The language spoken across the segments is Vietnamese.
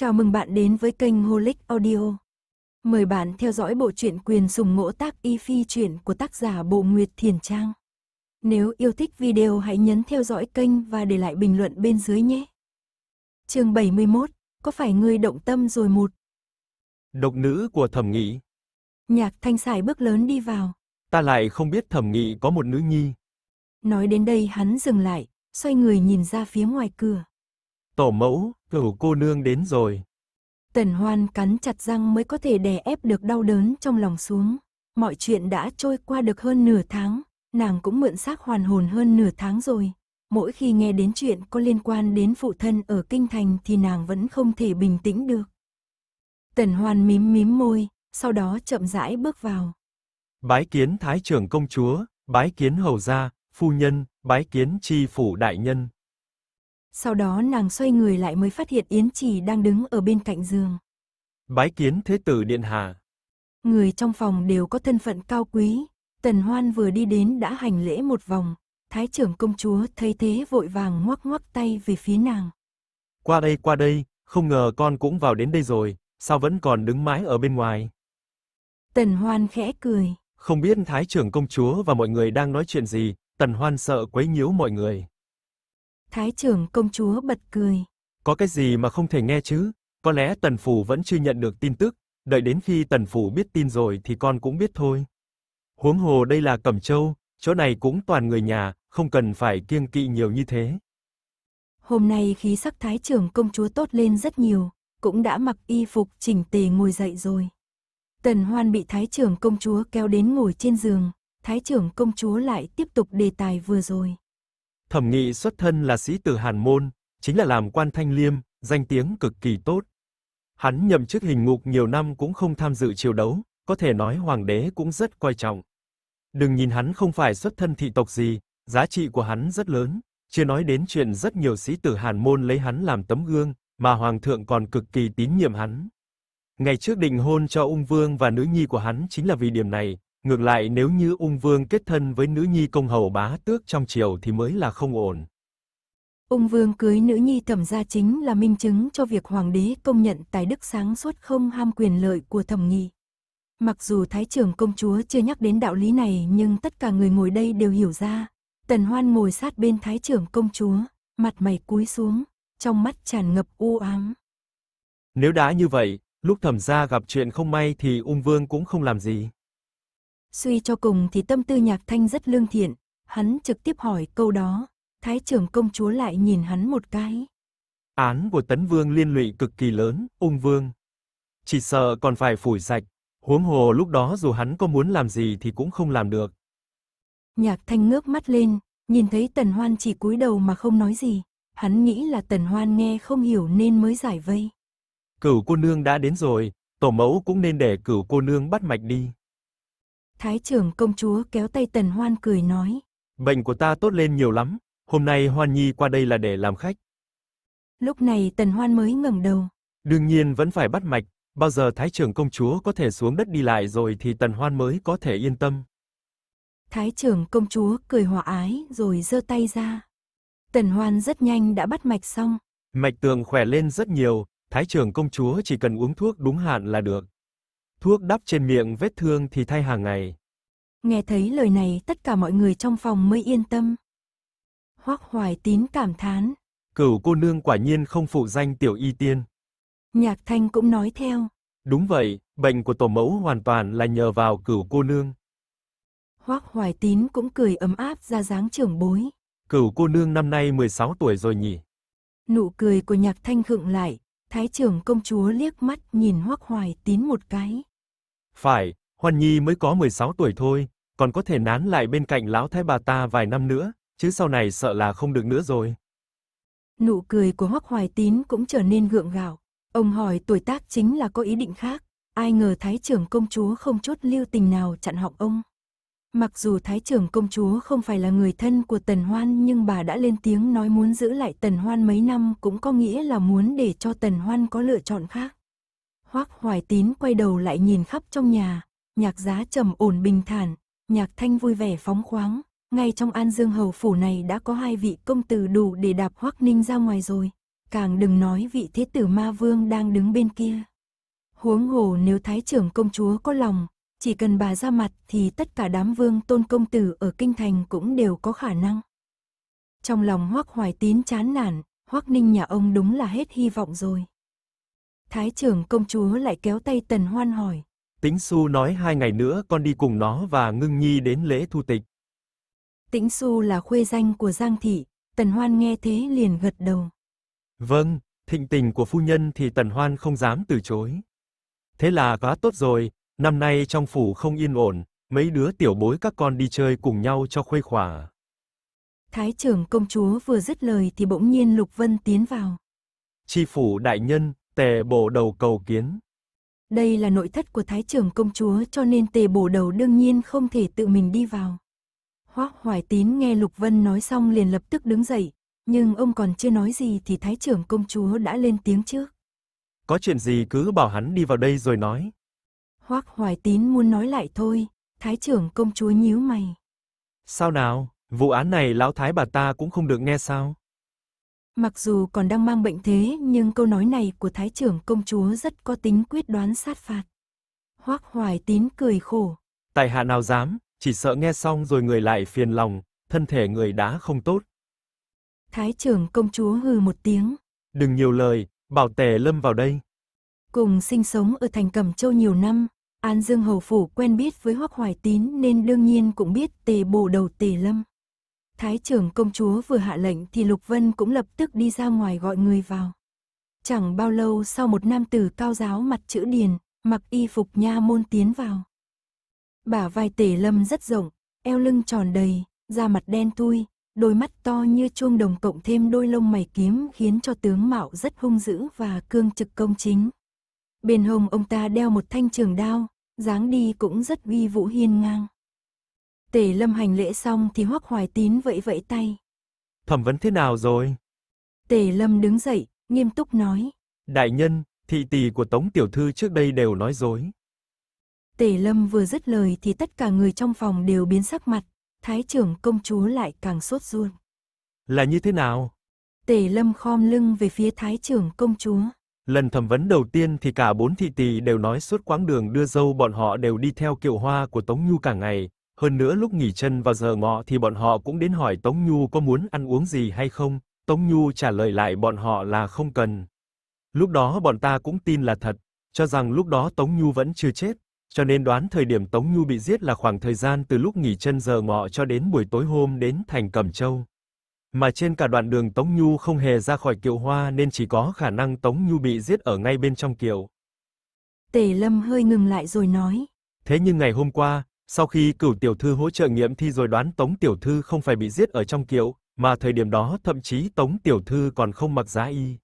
Chào mừng bạn đến với kênh Holic Audio. Mời bạn theo dõi bộ truyện quyền sùng ngỗ tác y phi truyện của tác giả Bộ Nguyệt Thiền Trang. Nếu yêu thích video hãy nhấn theo dõi kênh và để lại bình luận bên dưới nhé. Chương 71, có phải người động tâm rồi một? Độc nữ của Thẩm Nghị. Nhạc Thanh Sải bước lớn đi vào. Ta lại không biết Thẩm Nghị có một nữ nhi. Nói đến đây hắn dừng lại, xoay người nhìn ra phía ngoài cửa. Tổ mẫu, cửu cô nương đến rồi. Tần hoan cắn chặt răng mới có thể đè ép được đau đớn trong lòng xuống. Mọi chuyện đã trôi qua được hơn nửa tháng, nàng cũng mượn xác hoàn hồn hơn nửa tháng rồi. Mỗi khi nghe đến chuyện có liên quan đến phụ thân ở Kinh Thành thì nàng vẫn không thể bình tĩnh được. Tần hoan mím mím môi, sau đó chậm rãi bước vào. Bái kiến Thái trưởng công chúa, bái kiến hầu gia, phu nhân, bái kiến tri phủ đại nhân sau đó nàng xoay người lại mới phát hiện Yến Trì đang đứng ở bên cạnh giường. Bái kiến Thế tử Điện Hà. Người trong phòng đều có thân phận cao quý, Tần Hoan vừa đi đến đã hành lễ một vòng, Thái trưởng công chúa thấy thế vội vàng ngoắc ngoắc tay về phía nàng. Qua đây qua đây, không ngờ con cũng vào đến đây rồi, sao vẫn còn đứng mãi ở bên ngoài. Tần Hoan khẽ cười. Không biết Thái trưởng công chúa và mọi người đang nói chuyện gì, Tần Hoan sợ quấy nhiễu mọi người. Thái trưởng công chúa bật cười. Có cái gì mà không thể nghe chứ? Có lẽ Tần phủ vẫn chưa nhận được tin tức, đợi đến khi Tần phủ biết tin rồi thì con cũng biết thôi. Huống hồ đây là Cẩm Châu, chỗ này cũng toàn người nhà, không cần phải kiêng kỵ nhiều như thế. Hôm nay khí sắc thái trưởng công chúa tốt lên rất nhiều, cũng đã mặc y phục chỉnh tề ngồi dậy rồi. Tần Hoan bị thái trưởng công chúa kéo đến ngồi trên giường, thái trưởng công chúa lại tiếp tục đề tài vừa rồi. Thẩm Nghị xuất thân là sĩ tử Hàn môn, chính là làm quan thanh liêm, danh tiếng cực kỳ tốt. Hắn nhậm chức hình ngục nhiều năm cũng không tham dự triều đấu, có thể nói hoàng đế cũng rất coi trọng. Đừng nhìn hắn không phải xuất thân thị tộc gì, giá trị của hắn rất lớn, chưa nói đến chuyện rất nhiều sĩ tử Hàn môn lấy hắn làm tấm gương, mà hoàng thượng còn cực kỳ tín nhiệm hắn. Ngày trước định hôn cho ung vương và nữ nhi của hắn chính là vì điểm này, Ngược lại nếu như Ung Vương kết thân với nữ nhi công hầu bá tước trong triều thì mới là không ổn. Ung Vương cưới nữ nhi thẩm gia chính là minh chứng cho việc Hoàng đế công nhận tài đức sáng suốt không ham quyền lợi của thẩm nghị. Mặc dù Thái trưởng công chúa chưa nhắc đến đạo lý này nhưng tất cả người ngồi đây đều hiểu ra. Tần Hoan ngồi sát bên Thái trưởng công chúa, mặt mày cúi xuống, trong mắt tràn ngập u ám. Nếu đã như vậy, lúc thẩm gia gặp chuyện không may thì ung vương cũng không làm gì suy cho cùng thì tâm tư nhạc thanh rất lương thiện, hắn trực tiếp hỏi câu đó, thái trưởng công chúa lại nhìn hắn một cái. Án của tấn vương liên lụy cực kỳ lớn, ung vương. Chỉ sợ còn phải phủi sạch, huống hồ lúc đó dù hắn có muốn làm gì thì cũng không làm được. Nhạc thanh ngước mắt lên, nhìn thấy tần hoan chỉ cúi đầu mà không nói gì, hắn nghĩ là tần hoan nghe không hiểu nên mới giải vây. Cửu cô nương đã đến rồi, tổ mẫu cũng nên để cửu cô nương bắt mạch đi. Thái trưởng công chúa kéo tay Tần Hoan cười nói. Bệnh của ta tốt lên nhiều lắm, hôm nay Hoan Nhi qua đây là để làm khách. Lúc này Tần Hoan mới ngẩng đầu. Đương nhiên vẫn phải bắt mạch, bao giờ Thái trưởng công chúa có thể xuống đất đi lại rồi thì Tần Hoan mới có thể yên tâm. Thái trưởng công chúa cười hòa ái rồi giơ tay ra. Tần Hoan rất nhanh đã bắt mạch xong. Mạch tường khỏe lên rất nhiều, Thái trưởng công chúa chỉ cần uống thuốc đúng hạn là được thuốc đắp trên miệng vết thương thì thay hàng ngày. Nghe thấy lời này tất cả mọi người trong phòng mới yên tâm. Hoắc Hoài Tín cảm thán. Cửu cô nương quả nhiên không phụ danh tiểu y tiên. Nhạc Thanh cũng nói theo. Đúng vậy, bệnh của tổ mẫu hoàn toàn là nhờ vào cửu cô nương. Hoắc Hoài Tín cũng cười ấm áp ra dáng trưởng bối. Cửu cô nương năm nay 16 tuổi rồi nhỉ? Nụ cười của Nhạc Thanh khựng lại, Thái trưởng công chúa liếc mắt nhìn Hoắc Hoài Tín một cái. Phải, Hoan Nhi mới có 16 tuổi thôi, còn có thể nán lại bên cạnh lão thái bà ta vài năm nữa, chứ sau này sợ là không được nữa rồi. Nụ cười của Hoắc Hoài Tín cũng trở nên gượng gạo. Ông hỏi tuổi tác chính là có ý định khác, ai ngờ thái trưởng công chúa không chút lưu tình nào chặn họng ông. Mặc dù thái trưởng công chúa không phải là người thân của Tần Hoan nhưng bà đã lên tiếng nói muốn giữ lại Tần Hoan mấy năm cũng có nghĩa là muốn để cho Tần Hoan có lựa chọn khác. Hoác Hoài Tín quay đầu lại nhìn khắp trong nhà, nhạc giá trầm ổn bình thản, nhạc thanh vui vẻ phóng khoáng, ngay trong An Dương Hầu Phủ này đã có hai vị công tử đủ để đạp Hoác Ninh ra ngoài rồi, càng đừng nói vị thế tử ma vương đang đứng bên kia. Huống hồ nếu thái trưởng công chúa có lòng, chỉ cần bà ra mặt thì tất cả đám vương tôn công tử ở kinh thành cũng đều có khả năng. Trong lòng Hoắc Hoài Tín chán nản, Hoắc Ninh nhà ông đúng là hết hy vọng rồi. Thái trưởng công chúa lại kéo tay Tần Hoan hỏi. Tĩnh Xu nói hai ngày nữa con đi cùng nó và Ngưng Nhi đến lễ thu tịch. Tĩnh Xu là khuê danh của Giang Thị, Tần Hoan nghe thế liền gật đầu. Vâng, thịnh tình của phu nhân thì Tần Hoan không dám từ chối. Thế là quá tốt rồi, năm nay trong phủ không yên ổn, mấy đứa tiểu bối các con đi chơi cùng nhau cho khuây khỏa. Thái trưởng công chúa vừa dứt lời thì bỗng nhiên Lục Vân tiến vào. Chi phủ đại nhân, Tề bổ đầu cầu kiến. Đây là nội thất của Thái trưởng công chúa cho nên tề bổ đầu đương nhiên không thể tự mình đi vào. Hoác Hoài Tín nghe Lục Vân nói xong liền lập tức đứng dậy, nhưng ông còn chưa nói gì thì Thái trưởng công chúa đã lên tiếng trước. Có chuyện gì cứ bảo hắn đi vào đây rồi nói. Hoác Hoài Tín muốn nói lại thôi, Thái trưởng công chúa nhíu mày. Sao nào, vụ án này lão Thái bà ta cũng không được nghe sao? Mặc dù còn đang mang bệnh thế nhưng câu nói này của thái trưởng công chúa rất có tính quyết đoán sát phạt. Hoác hoài tín cười khổ. Tài hạ nào dám, chỉ sợ nghe xong rồi người lại phiền lòng, thân thể người đã không tốt. Thái trưởng công chúa hừ một tiếng. Đừng nhiều lời, bảo tề lâm vào đây. Cùng sinh sống ở thành Cẩm Châu nhiều năm, An Dương Hầu Phủ quen biết với Hoác Hoài Tín nên đương nhiên cũng biết tề bổ đầu tề lâm. Thái trưởng công chúa vừa hạ lệnh thì Lục Vân cũng lập tức đi ra ngoài gọi người vào. Chẳng bao lâu sau một nam tử cao giáo mặt chữ điền, mặc y phục nha môn tiến vào. Bả vai tể lâm rất rộng, eo lưng tròn đầy, da mặt đen thui, đôi mắt to như chuông đồng cộng thêm đôi lông mày kiếm khiến cho tướng mạo rất hung dữ và cương trực công chính. Bên hông ông ta đeo một thanh trường đao, dáng đi cũng rất uy vũ hiên ngang. Tề lâm hành lễ xong thì hoắc hoài tín vẫy vẫy tay. Thẩm vấn thế nào rồi? Tề lâm đứng dậy, nghiêm túc nói. Đại nhân, thị tỷ của Tống Tiểu Thư trước đây đều nói dối. Tề lâm vừa dứt lời thì tất cả người trong phòng đều biến sắc mặt, thái trưởng công chúa lại càng sốt ruột. Là như thế nào? Tề lâm khom lưng về phía thái trưởng công chúa. Lần thẩm vấn đầu tiên thì cả bốn thị tỷ đều nói suốt quãng đường đưa dâu bọn họ đều đi theo kiệu hoa của Tống Nhu cả ngày, hơn nữa lúc nghỉ chân vào giờ ngọ thì bọn họ cũng đến hỏi Tống Nhu có muốn ăn uống gì hay không, Tống Nhu trả lời lại bọn họ là không cần. Lúc đó bọn ta cũng tin là thật, cho rằng lúc đó Tống Nhu vẫn chưa chết, cho nên đoán thời điểm Tống Nhu bị giết là khoảng thời gian từ lúc nghỉ chân giờ ngọ cho đến buổi tối hôm đến thành Cẩm Châu. Mà trên cả đoạn đường Tống Nhu không hề ra khỏi kiệu hoa nên chỉ có khả năng Tống Nhu bị giết ở ngay bên trong kiệu. Tề Lâm hơi ngừng lại rồi nói. Thế nhưng ngày hôm qua, sau khi cửu tiểu thư hỗ trợ nghiệm thi rồi đoán Tống tiểu thư không phải bị giết ở trong kiệu, mà thời điểm đó thậm chí Tống tiểu thư còn không mặc giá y.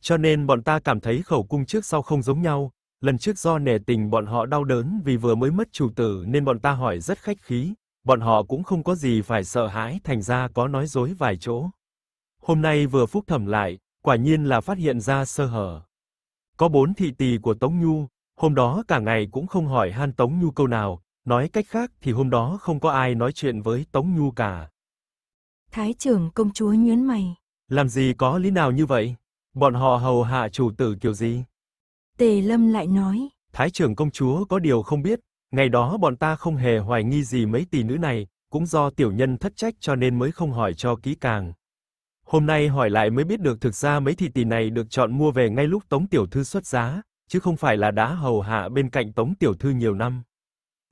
Cho nên bọn ta cảm thấy khẩu cung trước sau không giống nhau, lần trước do nể tình bọn họ đau đớn vì vừa mới mất chủ tử nên bọn ta hỏi rất khách khí, bọn họ cũng không có gì phải sợ hãi thành ra có nói dối vài chỗ. Hôm nay vừa phúc thẩm lại, quả nhiên là phát hiện ra sơ hở. Có bốn thị tỳ của Tống Nhu, hôm đó cả ngày cũng không hỏi Han Tống Nhu câu nào, Nói cách khác thì hôm đó không có ai nói chuyện với Tống Nhu cả. Thái trưởng công chúa nhướng mày. Làm gì có lý nào như vậy? Bọn họ hầu hạ chủ tử kiểu gì? Tề Lâm lại nói. Thái trưởng công chúa có điều không biết, ngày đó bọn ta không hề hoài nghi gì mấy tỷ nữ này, cũng do tiểu nhân thất trách cho nên mới không hỏi cho kỹ càng. Hôm nay hỏi lại mới biết được thực ra mấy thị tỷ này được chọn mua về ngay lúc Tống tiểu thư xuất giá, chứ không phải là đã hầu hạ bên cạnh Tống tiểu thư nhiều năm.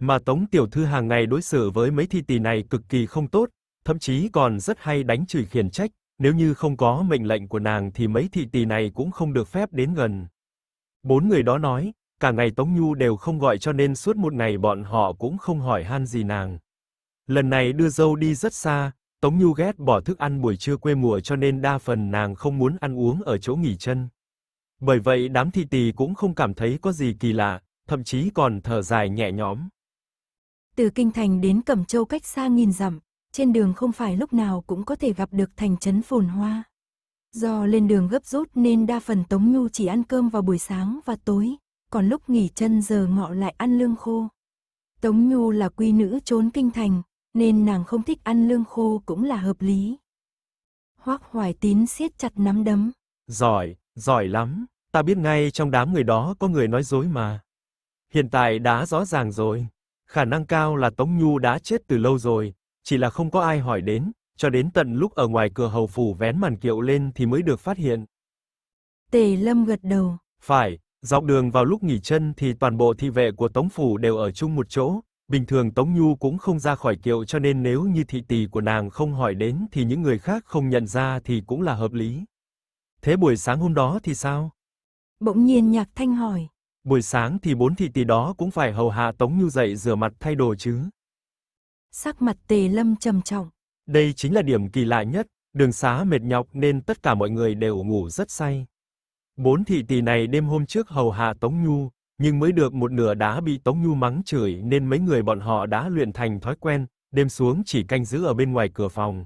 Mà Tống tiểu thư hàng ngày đối xử với mấy thi tỳ này cực kỳ không tốt, thậm chí còn rất hay đánh chửi khiển trách, nếu như không có mệnh lệnh của nàng thì mấy thị tỳ này cũng không được phép đến gần. Bốn người đó nói, cả ngày Tống Nhu đều không gọi cho nên suốt một ngày bọn họ cũng không hỏi han gì nàng. Lần này đưa dâu đi rất xa, Tống Nhu ghét bỏ thức ăn buổi trưa quê mùa cho nên đa phần nàng không muốn ăn uống ở chỗ nghỉ chân. Bởi vậy đám thị tỳ cũng không cảm thấy có gì kỳ lạ, thậm chí còn thở dài nhẹ nhõm. Từ Kinh Thành đến Cẩm Châu cách xa nghìn dặm, trên đường không phải lúc nào cũng có thể gặp được thành trấn phồn hoa. Do lên đường gấp rút nên đa phần Tống Nhu chỉ ăn cơm vào buổi sáng và tối, còn lúc nghỉ chân giờ ngọ lại ăn lương khô. Tống Nhu là quy nữ trốn kinh thành, nên nàng không thích ăn lương khô cũng là hợp lý. Hoác Hoài Tín siết chặt nắm đấm. Giỏi, giỏi lắm, ta biết ngay trong đám người đó có người nói dối mà. Hiện tại đã rõ ràng rồi khả năng cao là Tống Nhu đã chết từ lâu rồi, chỉ là không có ai hỏi đến, cho đến tận lúc ở ngoài cửa hầu phủ vén màn kiệu lên thì mới được phát hiện. Tề Lâm gật đầu. Phải, dọc đường vào lúc nghỉ chân thì toàn bộ thị vệ của Tống phủ đều ở chung một chỗ, bình thường Tống Nhu cũng không ra khỏi kiệu cho nên nếu như thị tỷ của nàng không hỏi đến thì những người khác không nhận ra thì cũng là hợp lý. Thế buổi sáng hôm đó thì sao? Bỗng nhiên Nhạc Thanh hỏi buổi sáng thì bốn thị tỷ đó cũng phải hầu hạ Tống Nhu dậy rửa mặt thay đồ chứ. Sắc mặt Tề Lâm trầm trọng. Đây chính là điểm kỳ lạ nhất, đường xá mệt nhọc nên tất cả mọi người đều ngủ rất say. Bốn thị tỷ này đêm hôm trước hầu hạ Tống Nhu, nhưng mới được một nửa đã bị Tống Nhu mắng chửi nên mấy người bọn họ đã luyện thành thói quen, đêm xuống chỉ canh giữ ở bên ngoài cửa phòng.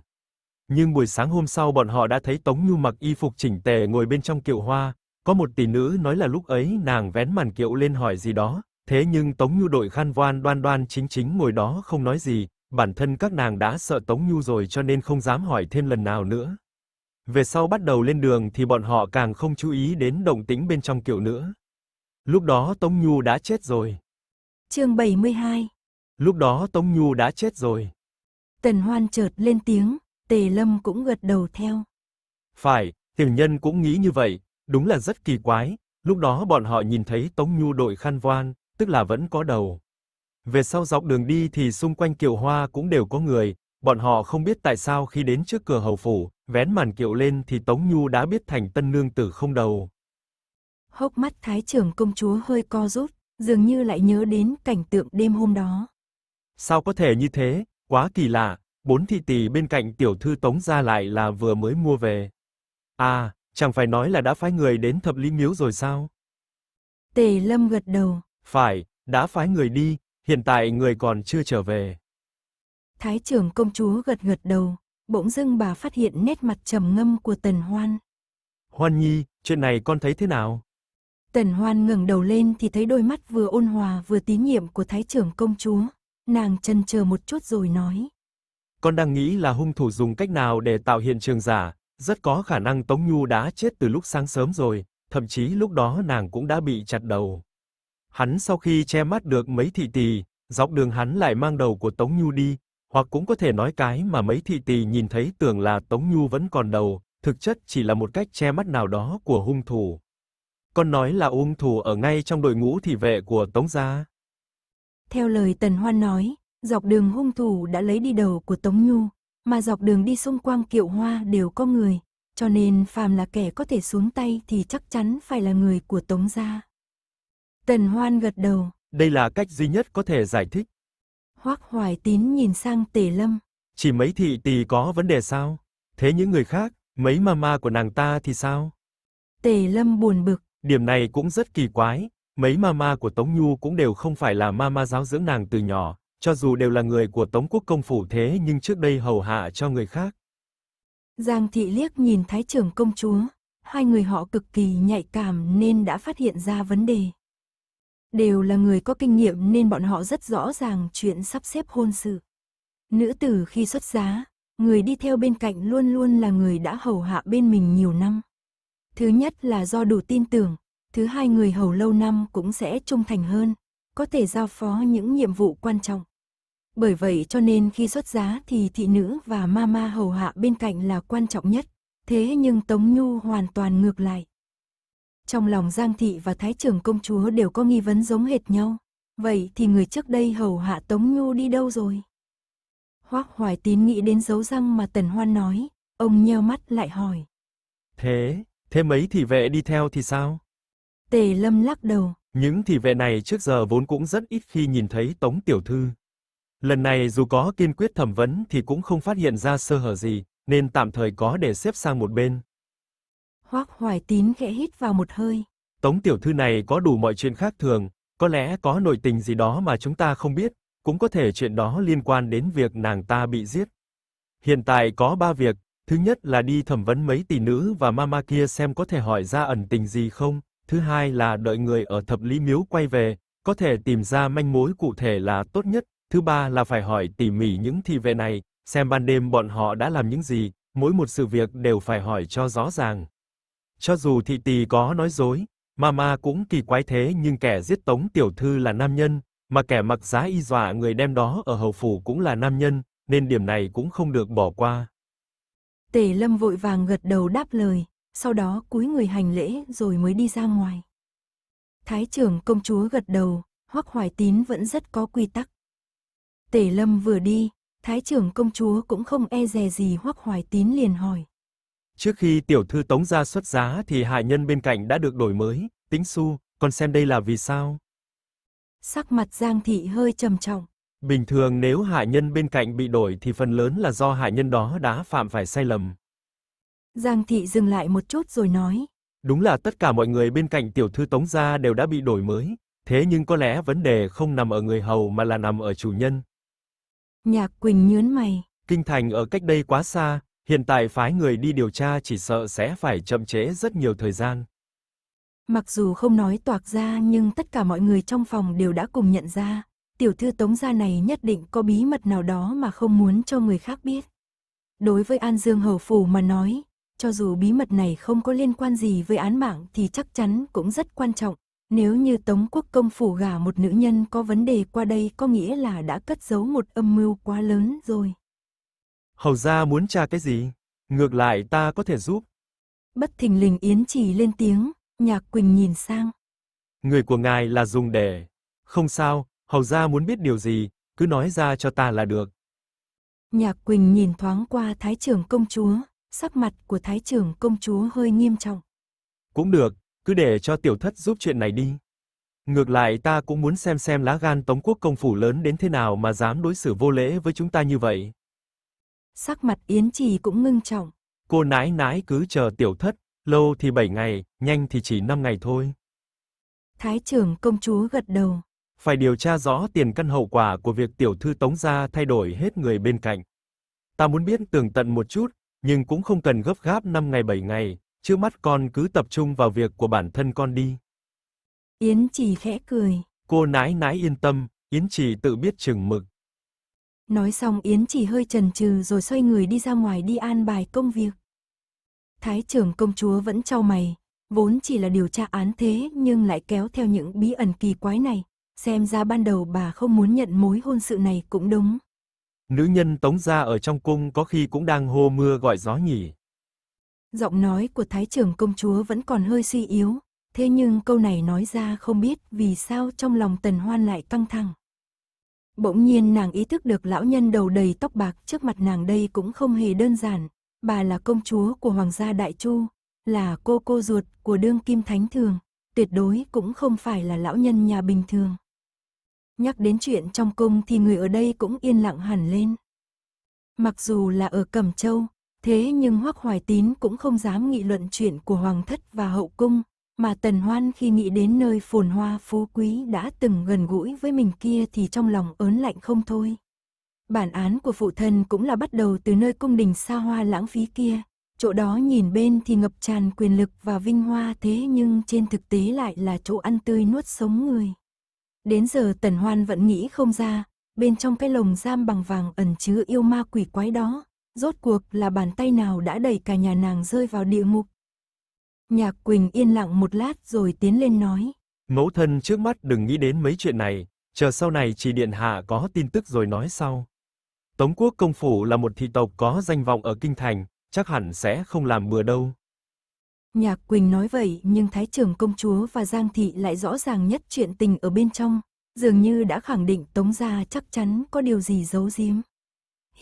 Nhưng buổi sáng hôm sau bọn họ đã thấy Tống Nhu mặc y phục chỉnh tề ngồi bên trong kiệu hoa, có một tỷ nữ nói là lúc ấy nàng vén màn kiệu lên hỏi gì đó, thế nhưng Tống Nhu đội khăn voan đoan đoan chính chính ngồi đó không nói gì, bản thân các nàng đã sợ Tống Nhu rồi cho nên không dám hỏi thêm lần nào nữa. Về sau bắt đầu lên đường thì bọn họ càng không chú ý đến động tĩnh bên trong kiệu nữa. Lúc đó Tống Nhu đã chết rồi. Chương 72. Lúc đó Tống Nhu đã chết rồi. Tần Hoan chợt lên tiếng, Tề Lâm cũng gật đầu theo. Phải, tiểu nhân cũng nghĩ như vậy, Đúng là rất kỳ quái, lúc đó bọn họ nhìn thấy Tống Nhu đội khăn voan, tức là vẫn có đầu. Về sau dọc đường đi thì xung quanh kiệu hoa cũng đều có người, bọn họ không biết tại sao khi đến trước cửa hầu phủ, vén màn kiệu lên thì Tống Nhu đã biết thành tân nương tử không đầu. Hốc mắt Thái trưởng công chúa hơi co rút, dường như lại nhớ đến cảnh tượng đêm hôm đó. Sao có thể như thế, quá kỳ lạ, bốn thị tỷ bên cạnh tiểu thư Tống gia lại là vừa mới mua về. À, Chẳng phải nói là đã phái người đến thập lý miếu rồi sao? Tề Lâm gật đầu. Phải, đã phái người đi, hiện tại người còn chưa trở về. Thái trưởng công chúa gật gật đầu, bỗng dưng bà phát hiện nét mặt trầm ngâm của Tần Hoan. Hoan Nhi, chuyện này con thấy thế nào? Tần Hoan ngẩng đầu lên thì thấy đôi mắt vừa ôn hòa vừa tín nhiệm của Thái trưởng công chúa. Nàng chần chờ một chút rồi nói. Con đang nghĩ là hung thủ dùng cách nào để tạo hiện trường giả, rất có khả năng Tống Nhu đã chết từ lúc sáng sớm rồi, thậm chí lúc đó nàng cũng đã bị chặt đầu. Hắn sau khi che mắt được mấy thị tỳ, dọc đường hắn lại mang đầu của Tống Nhu đi, hoặc cũng có thể nói cái mà mấy thị tỳ nhìn thấy tưởng là Tống Nhu vẫn còn đầu, thực chất chỉ là một cách che mắt nào đó của hung thủ. Con nói là hung thủ ở ngay trong đội ngũ thị vệ của Tống gia. Theo lời Tần Hoan nói, dọc đường hung thủ đã lấy đi đầu của Tống Nhu, mà dọc đường đi xung quanh kiệu hoa đều có người, cho nên phàm là kẻ có thể xuống tay thì chắc chắn phải là người của Tống gia. Tần Hoan gật đầu. Đây là cách duy nhất có thể giải thích. Hoắc Hoài Tín nhìn sang Tề Lâm. Chỉ mấy thị tỷ có vấn đề sao? Thế những người khác, mấy ma ma của nàng ta thì sao? Tề Lâm buồn bực. Điểm này cũng rất kỳ quái, mấy ma ma của Tống Nhu cũng đều không phải là ma ma giáo dưỡng nàng từ nhỏ, cho dù đều là người của Tống Quốc công phủ thế nhưng trước đây hầu hạ cho người khác. Giang thị liếc nhìn thái trưởng công chúa, hai người họ cực kỳ nhạy cảm nên đã phát hiện ra vấn đề. Đều là người có kinh nghiệm nên bọn họ rất rõ ràng chuyện sắp xếp hôn sự. Nữ tử khi xuất giá, người đi theo bên cạnh luôn luôn là người đã hầu hạ bên mình nhiều năm. Thứ nhất là do đủ tin tưởng, thứ hai người hầu lâu năm cũng sẽ trung thành hơn, có thể giao phó những nhiệm vụ quan trọng. Bởi vậy cho nên khi xuất giá thì thị nữ và mama hầu hạ bên cạnh là quan trọng nhất, thế nhưng Tống Nhu hoàn toàn ngược lại. Trong lòng Giang Thị và Thái trưởng công chúa đều có nghi vấn giống hệt nhau, vậy thì người trước đây hầu hạ Tống Nhu đi đâu rồi? Hoác Hoài Tín nghĩ đến dấu răng mà Tần Hoan nói, ông nheo mắt lại hỏi. Thế, thế mấy thị vệ đi theo thì sao? Tề Lâm lắc đầu. Những thị vệ này trước giờ vốn cũng rất ít khi nhìn thấy Tống Tiểu Thư. Lần này dù có kiên quyết thẩm vấn thì cũng không phát hiện ra sơ hở gì, nên tạm thời có để xếp sang một bên. Hoác Hoài Tín khẽ hít vào một hơi. Tống tiểu thư này có đủ mọi chuyện khác thường, có lẽ có nội tình gì đó mà chúng ta không biết, cũng có thể chuyện đó liên quan đến việc nàng ta bị giết. Hiện tại có ba việc, thứ nhất là đi thẩm vấn mấy tỷ nữ và mama kia xem có thể hỏi ra ẩn tình gì không, thứ hai là đợi người ở thập lý miếu quay về, có thể tìm ra manh mối cụ thể là tốt nhất, Thứ ba là phải hỏi tỉ mỉ những thị vệ này, xem ban đêm bọn họ đã làm những gì, mỗi một sự việc đều phải hỏi cho rõ ràng. Cho dù thị tỳ có nói dối, Mama cũng kỳ quái thế nhưng kẻ giết Tống tiểu thư là nam nhân, mà kẻ mặc giá y dọa người đem đó ở hầu phủ cũng là nam nhân, nên điểm này cũng không được bỏ qua. Tề Lâm vội vàng gật đầu đáp lời, sau đó cúi người hành lễ rồi mới đi ra ngoài. Thái trưởng công chúa gật đầu, Hoắc Hoài Tín vẫn rất có quy tắc. Tề lâm vừa đi, thái trưởng công chúa cũng không e dè gì hoắc hoài tín liền hỏi. Trước khi tiểu thư tống gia xuất giá thì hạ nhân bên cạnh đã được đổi mới, tính xu, còn xem đây là vì sao? Sắc mặt Giang Thị hơi trầm trọng. Bình thường nếu hạ nhân bên cạnh bị đổi thì phần lớn là do hạ nhân đó đã phạm phải sai lầm. Giang Thị dừng lại một chút rồi nói. Đúng là tất cả mọi người bên cạnh tiểu thư tống gia đều đã bị đổi mới, thế nhưng có lẽ vấn đề không nằm ở người hầu mà là nằm ở chủ nhân, Nhạc Quỳnh nhớn mày. Kinh thành ở cách đây quá xa, hiện tại phái người đi điều tra chỉ sợ sẽ phải chậm trễ rất nhiều thời gian. Mặc dù không nói toạc ra nhưng tất cả mọi người trong phòng đều đã cùng nhận ra, tiểu thư tống gia này nhất định có bí mật nào đó mà không muốn cho người khác biết. Đối với An Dương Hầu Phủ mà nói, cho dù bí mật này không có liên quan gì với án mạng thì chắc chắn cũng rất quan trọng, nếu như Tống Quốc Công phủ gả một nữ nhân có vấn đề qua đây có nghĩa là đã cất giấu một âm mưu quá lớn rồi. Hầu ra muốn tra cái gì? Ngược lại ta có thể giúp. Bất thình lình Yến chỉ lên tiếng, Nhạc Quỳnh nhìn sang. Người của ngài là dùng để... Không sao, hầu ra muốn biết điều gì, cứ nói ra cho ta là được. Nhạc Quỳnh nhìn thoáng qua Thái trưởng công chúa, sắc mặt của Thái trưởng công chúa hơi nghiêm trọng. Cũng được, cứ để cho tiểu thất giúp chuyện này đi. Ngược lại ta cũng muốn xem xem lá gan Tống Quốc công phủ lớn đến thế nào mà dám đối xử vô lễ với chúng ta như vậy. Sắc mặt Yến Trì cũng ngưng trọng. Cô nãi nãi cứ chờ tiểu thất, lâu thì 7 ngày, nhanh thì chỉ 5 ngày thôi. Thái trưởng công chúa gật đầu. Phải điều tra rõ tiền căn hậu quả của việc tiểu thư Tống gia thay đổi hết người bên cạnh. Ta muốn biết tường tận một chút, nhưng cũng không cần gấp gáp 5 ngày 7 ngày, trước mắt con cứ tập trung vào việc của bản thân con đi. Yến Trì khẽ cười. Cô nãi nãi yên tâm, Yến Trì tự biết chừng mực. Nói xong Yến Trì hơi chần chừ rồi xoay người đi ra ngoài đi an bài công việc. Thái trưởng công chúa vẫn trao mày, vốn chỉ là điều tra án thế nhưng lại kéo theo những bí ẩn kỳ quái này, xem ra ban đầu bà không muốn nhận mối hôn sự này cũng đúng. Nữ nhân tống gia ở trong cung có khi cũng đang hô mưa gọi gió nhỉ. Giọng nói của Thái trưởng công chúa vẫn còn hơi suy yếu, thế nhưng câu này nói ra không biết vì sao trong lòng Tần Hoan lại căng thẳng. Bỗng nhiên nàng ý thức được lão nhân đầu đầy tóc bạc trước mặt nàng đây cũng không hề đơn giản, bà là công chúa của Hoàng gia Đại Chu, là cô cô ruột của đương kim thánh thường, tuyệt đối cũng không phải là lão nhân nhà bình thường. Nhắc đến chuyện trong cung thì người ở đây cũng yên lặng hẳn lên. Mặc dù là ở Cẩm Châu, Thế nhưng Hoắc Hoài Tín cũng không dám nghị luận chuyện của Hoàng Thất và Hậu Cung, mà Tần Hoan khi nghĩ đến nơi phồn hoa phú quý đã từng gần gũi với mình kia thì trong lòng ớn lạnh không thôi. Bản án của phụ thân cũng là bắt đầu từ nơi cung đình xa hoa lãng phí kia, chỗ đó nhìn bên thì ngập tràn quyền lực và vinh hoa thế nhưng trên thực tế lại là chỗ ăn tươi nuốt sống người. Đến giờ Tần Hoan vẫn nghĩ không ra, bên trong cái lồng giam bằng vàng ẩn chứa yêu ma quỷ quái đó, rốt cuộc là bàn tay nào đã đẩy cả nhà nàng rơi vào địa ngục. Nhạc Quỳnh yên lặng một lát rồi tiến lên nói. Mẫu thân trước mắt đừng nghĩ đến mấy chuyện này, chờ sau này chỉ điện hạ có tin tức rồi nói sau. Tống quốc công phủ là một thị tộc có danh vọng ở kinh thành, chắc hẳn sẽ không làm bừa đâu. Nhạc Quỳnh nói vậy nhưng Thái trưởng công chúa và Giang Thị lại rõ ràng nhất chuyện tình ở bên trong, dường như đã khẳng định Tống Gia chắc chắn có điều gì giấu giếm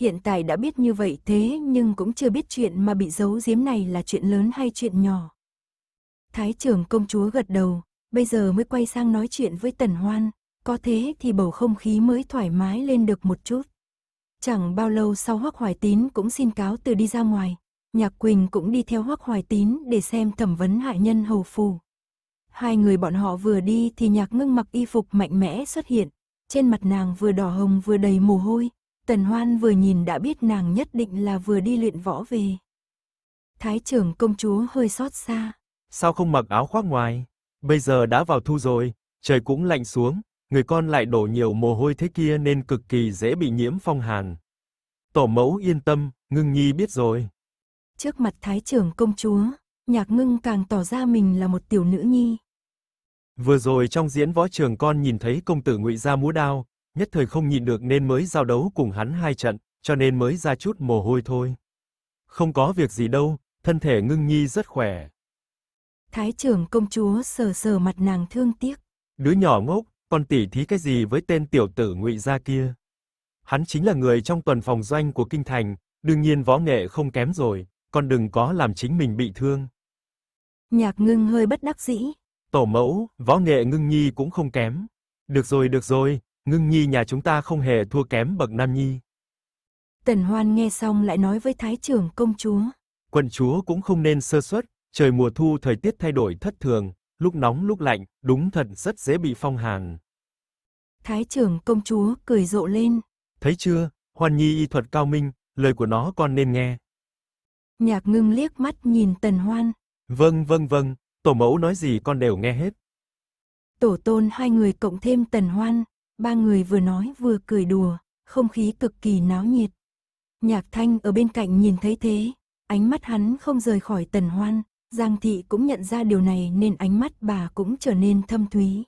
hiện tại đã biết như vậy thế nhưng cũng chưa biết chuyện mà bị giấu giếm này là chuyện lớn hay chuyện nhỏ. Thái trưởng công chúa gật đầu, bây giờ mới quay sang nói chuyện với Tần Hoan, có thế thì bầu không khí mới thoải mái lên được một chút. Chẳng bao lâu sau Hoắc Hoài Tín cũng xin cáo từ đi ra ngoài, Nhạc Quỳnh cũng đi theo Hoắc Hoài Tín để xem thẩm vấn hại nhân hầu phù. Hai người bọn họ vừa đi thì Nhạc Ngưng mặc y phục mạnh mẽ xuất hiện, trên mặt nàng vừa đỏ hồng vừa đầy mồ hôi, Tần Hoan vừa nhìn đã biết nàng nhất định là vừa đi luyện võ về. Thái trưởng công chúa hơi xót xa. Sao không mặc áo khoác ngoài? Bây giờ đã vào thu rồi, trời cũng lạnh xuống, người con lại đổ nhiều mồ hôi thế kia nên cực kỳ dễ bị nhiễm phong hàn. Tổ mẫu yên tâm, ngưng nhi biết rồi. Trước mặt thái trưởng công chúa, nhạc ngưng càng tỏ ra mình là một tiểu nữ nhi. Vừa rồi trong diễn võ trường con nhìn thấy công tử ngụy ra múa đao, nhất thời không nhịn được nên mới giao đấu cùng hắn hai trận, cho nên mới ra chút mồ hôi thôi. Không có việc gì đâu, thân thể Ngưng Nhi rất khỏe. Thái trưởng công chúa sờ sờ mặt nàng thương tiếc. Đứa nhỏ ngốc, còn tỉ thí cái gì với tên tiểu tử Ngụy gia kia? Hắn chính là người trong tuần phòng doanh của kinh thành, đương nhiên võ nghệ không kém rồi, còn đừng có làm chính mình bị thương. Nhạc Ngưng hơi bất đắc dĩ. Tổ mẫu, võ nghệ Ngưng Nhi cũng không kém. Được rồi, được rồi, Ngưng Nhi nhà chúng ta không hề thua kém bậc Nam Nhi. Tần Hoan nghe xong lại nói với Thái trưởng công chúa. Quận chúa cũng không nên sơ suất, trời mùa thu thời tiết thay đổi thất thường, lúc nóng lúc lạnh, đúng thật rất dễ bị phong hàn. Thái trưởng công chúa cười rộ lên. Thấy chưa, Hoan Nhi y thuật cao minh, lời của nó con nên nghe. Nhạc ngưng liếc mắt nhìn Tần Hoan. Vâng vâng vâng, tổ mẫu nói gì con đều nghe hết. Tổ tôn hai người cộng thêm Tần Hoan, Ba người vừa nói vừa cười đùa, không khí cực kỳ náo nhiệt. Nhạc Thanh ở bên cạnh nhìn thấy thế, ánh mắt hắn không rời khỏi Tần Hoan, Giang Thị cũng nhận ra điều này nên ánh mắt bà cũng trở nên thâm thúy.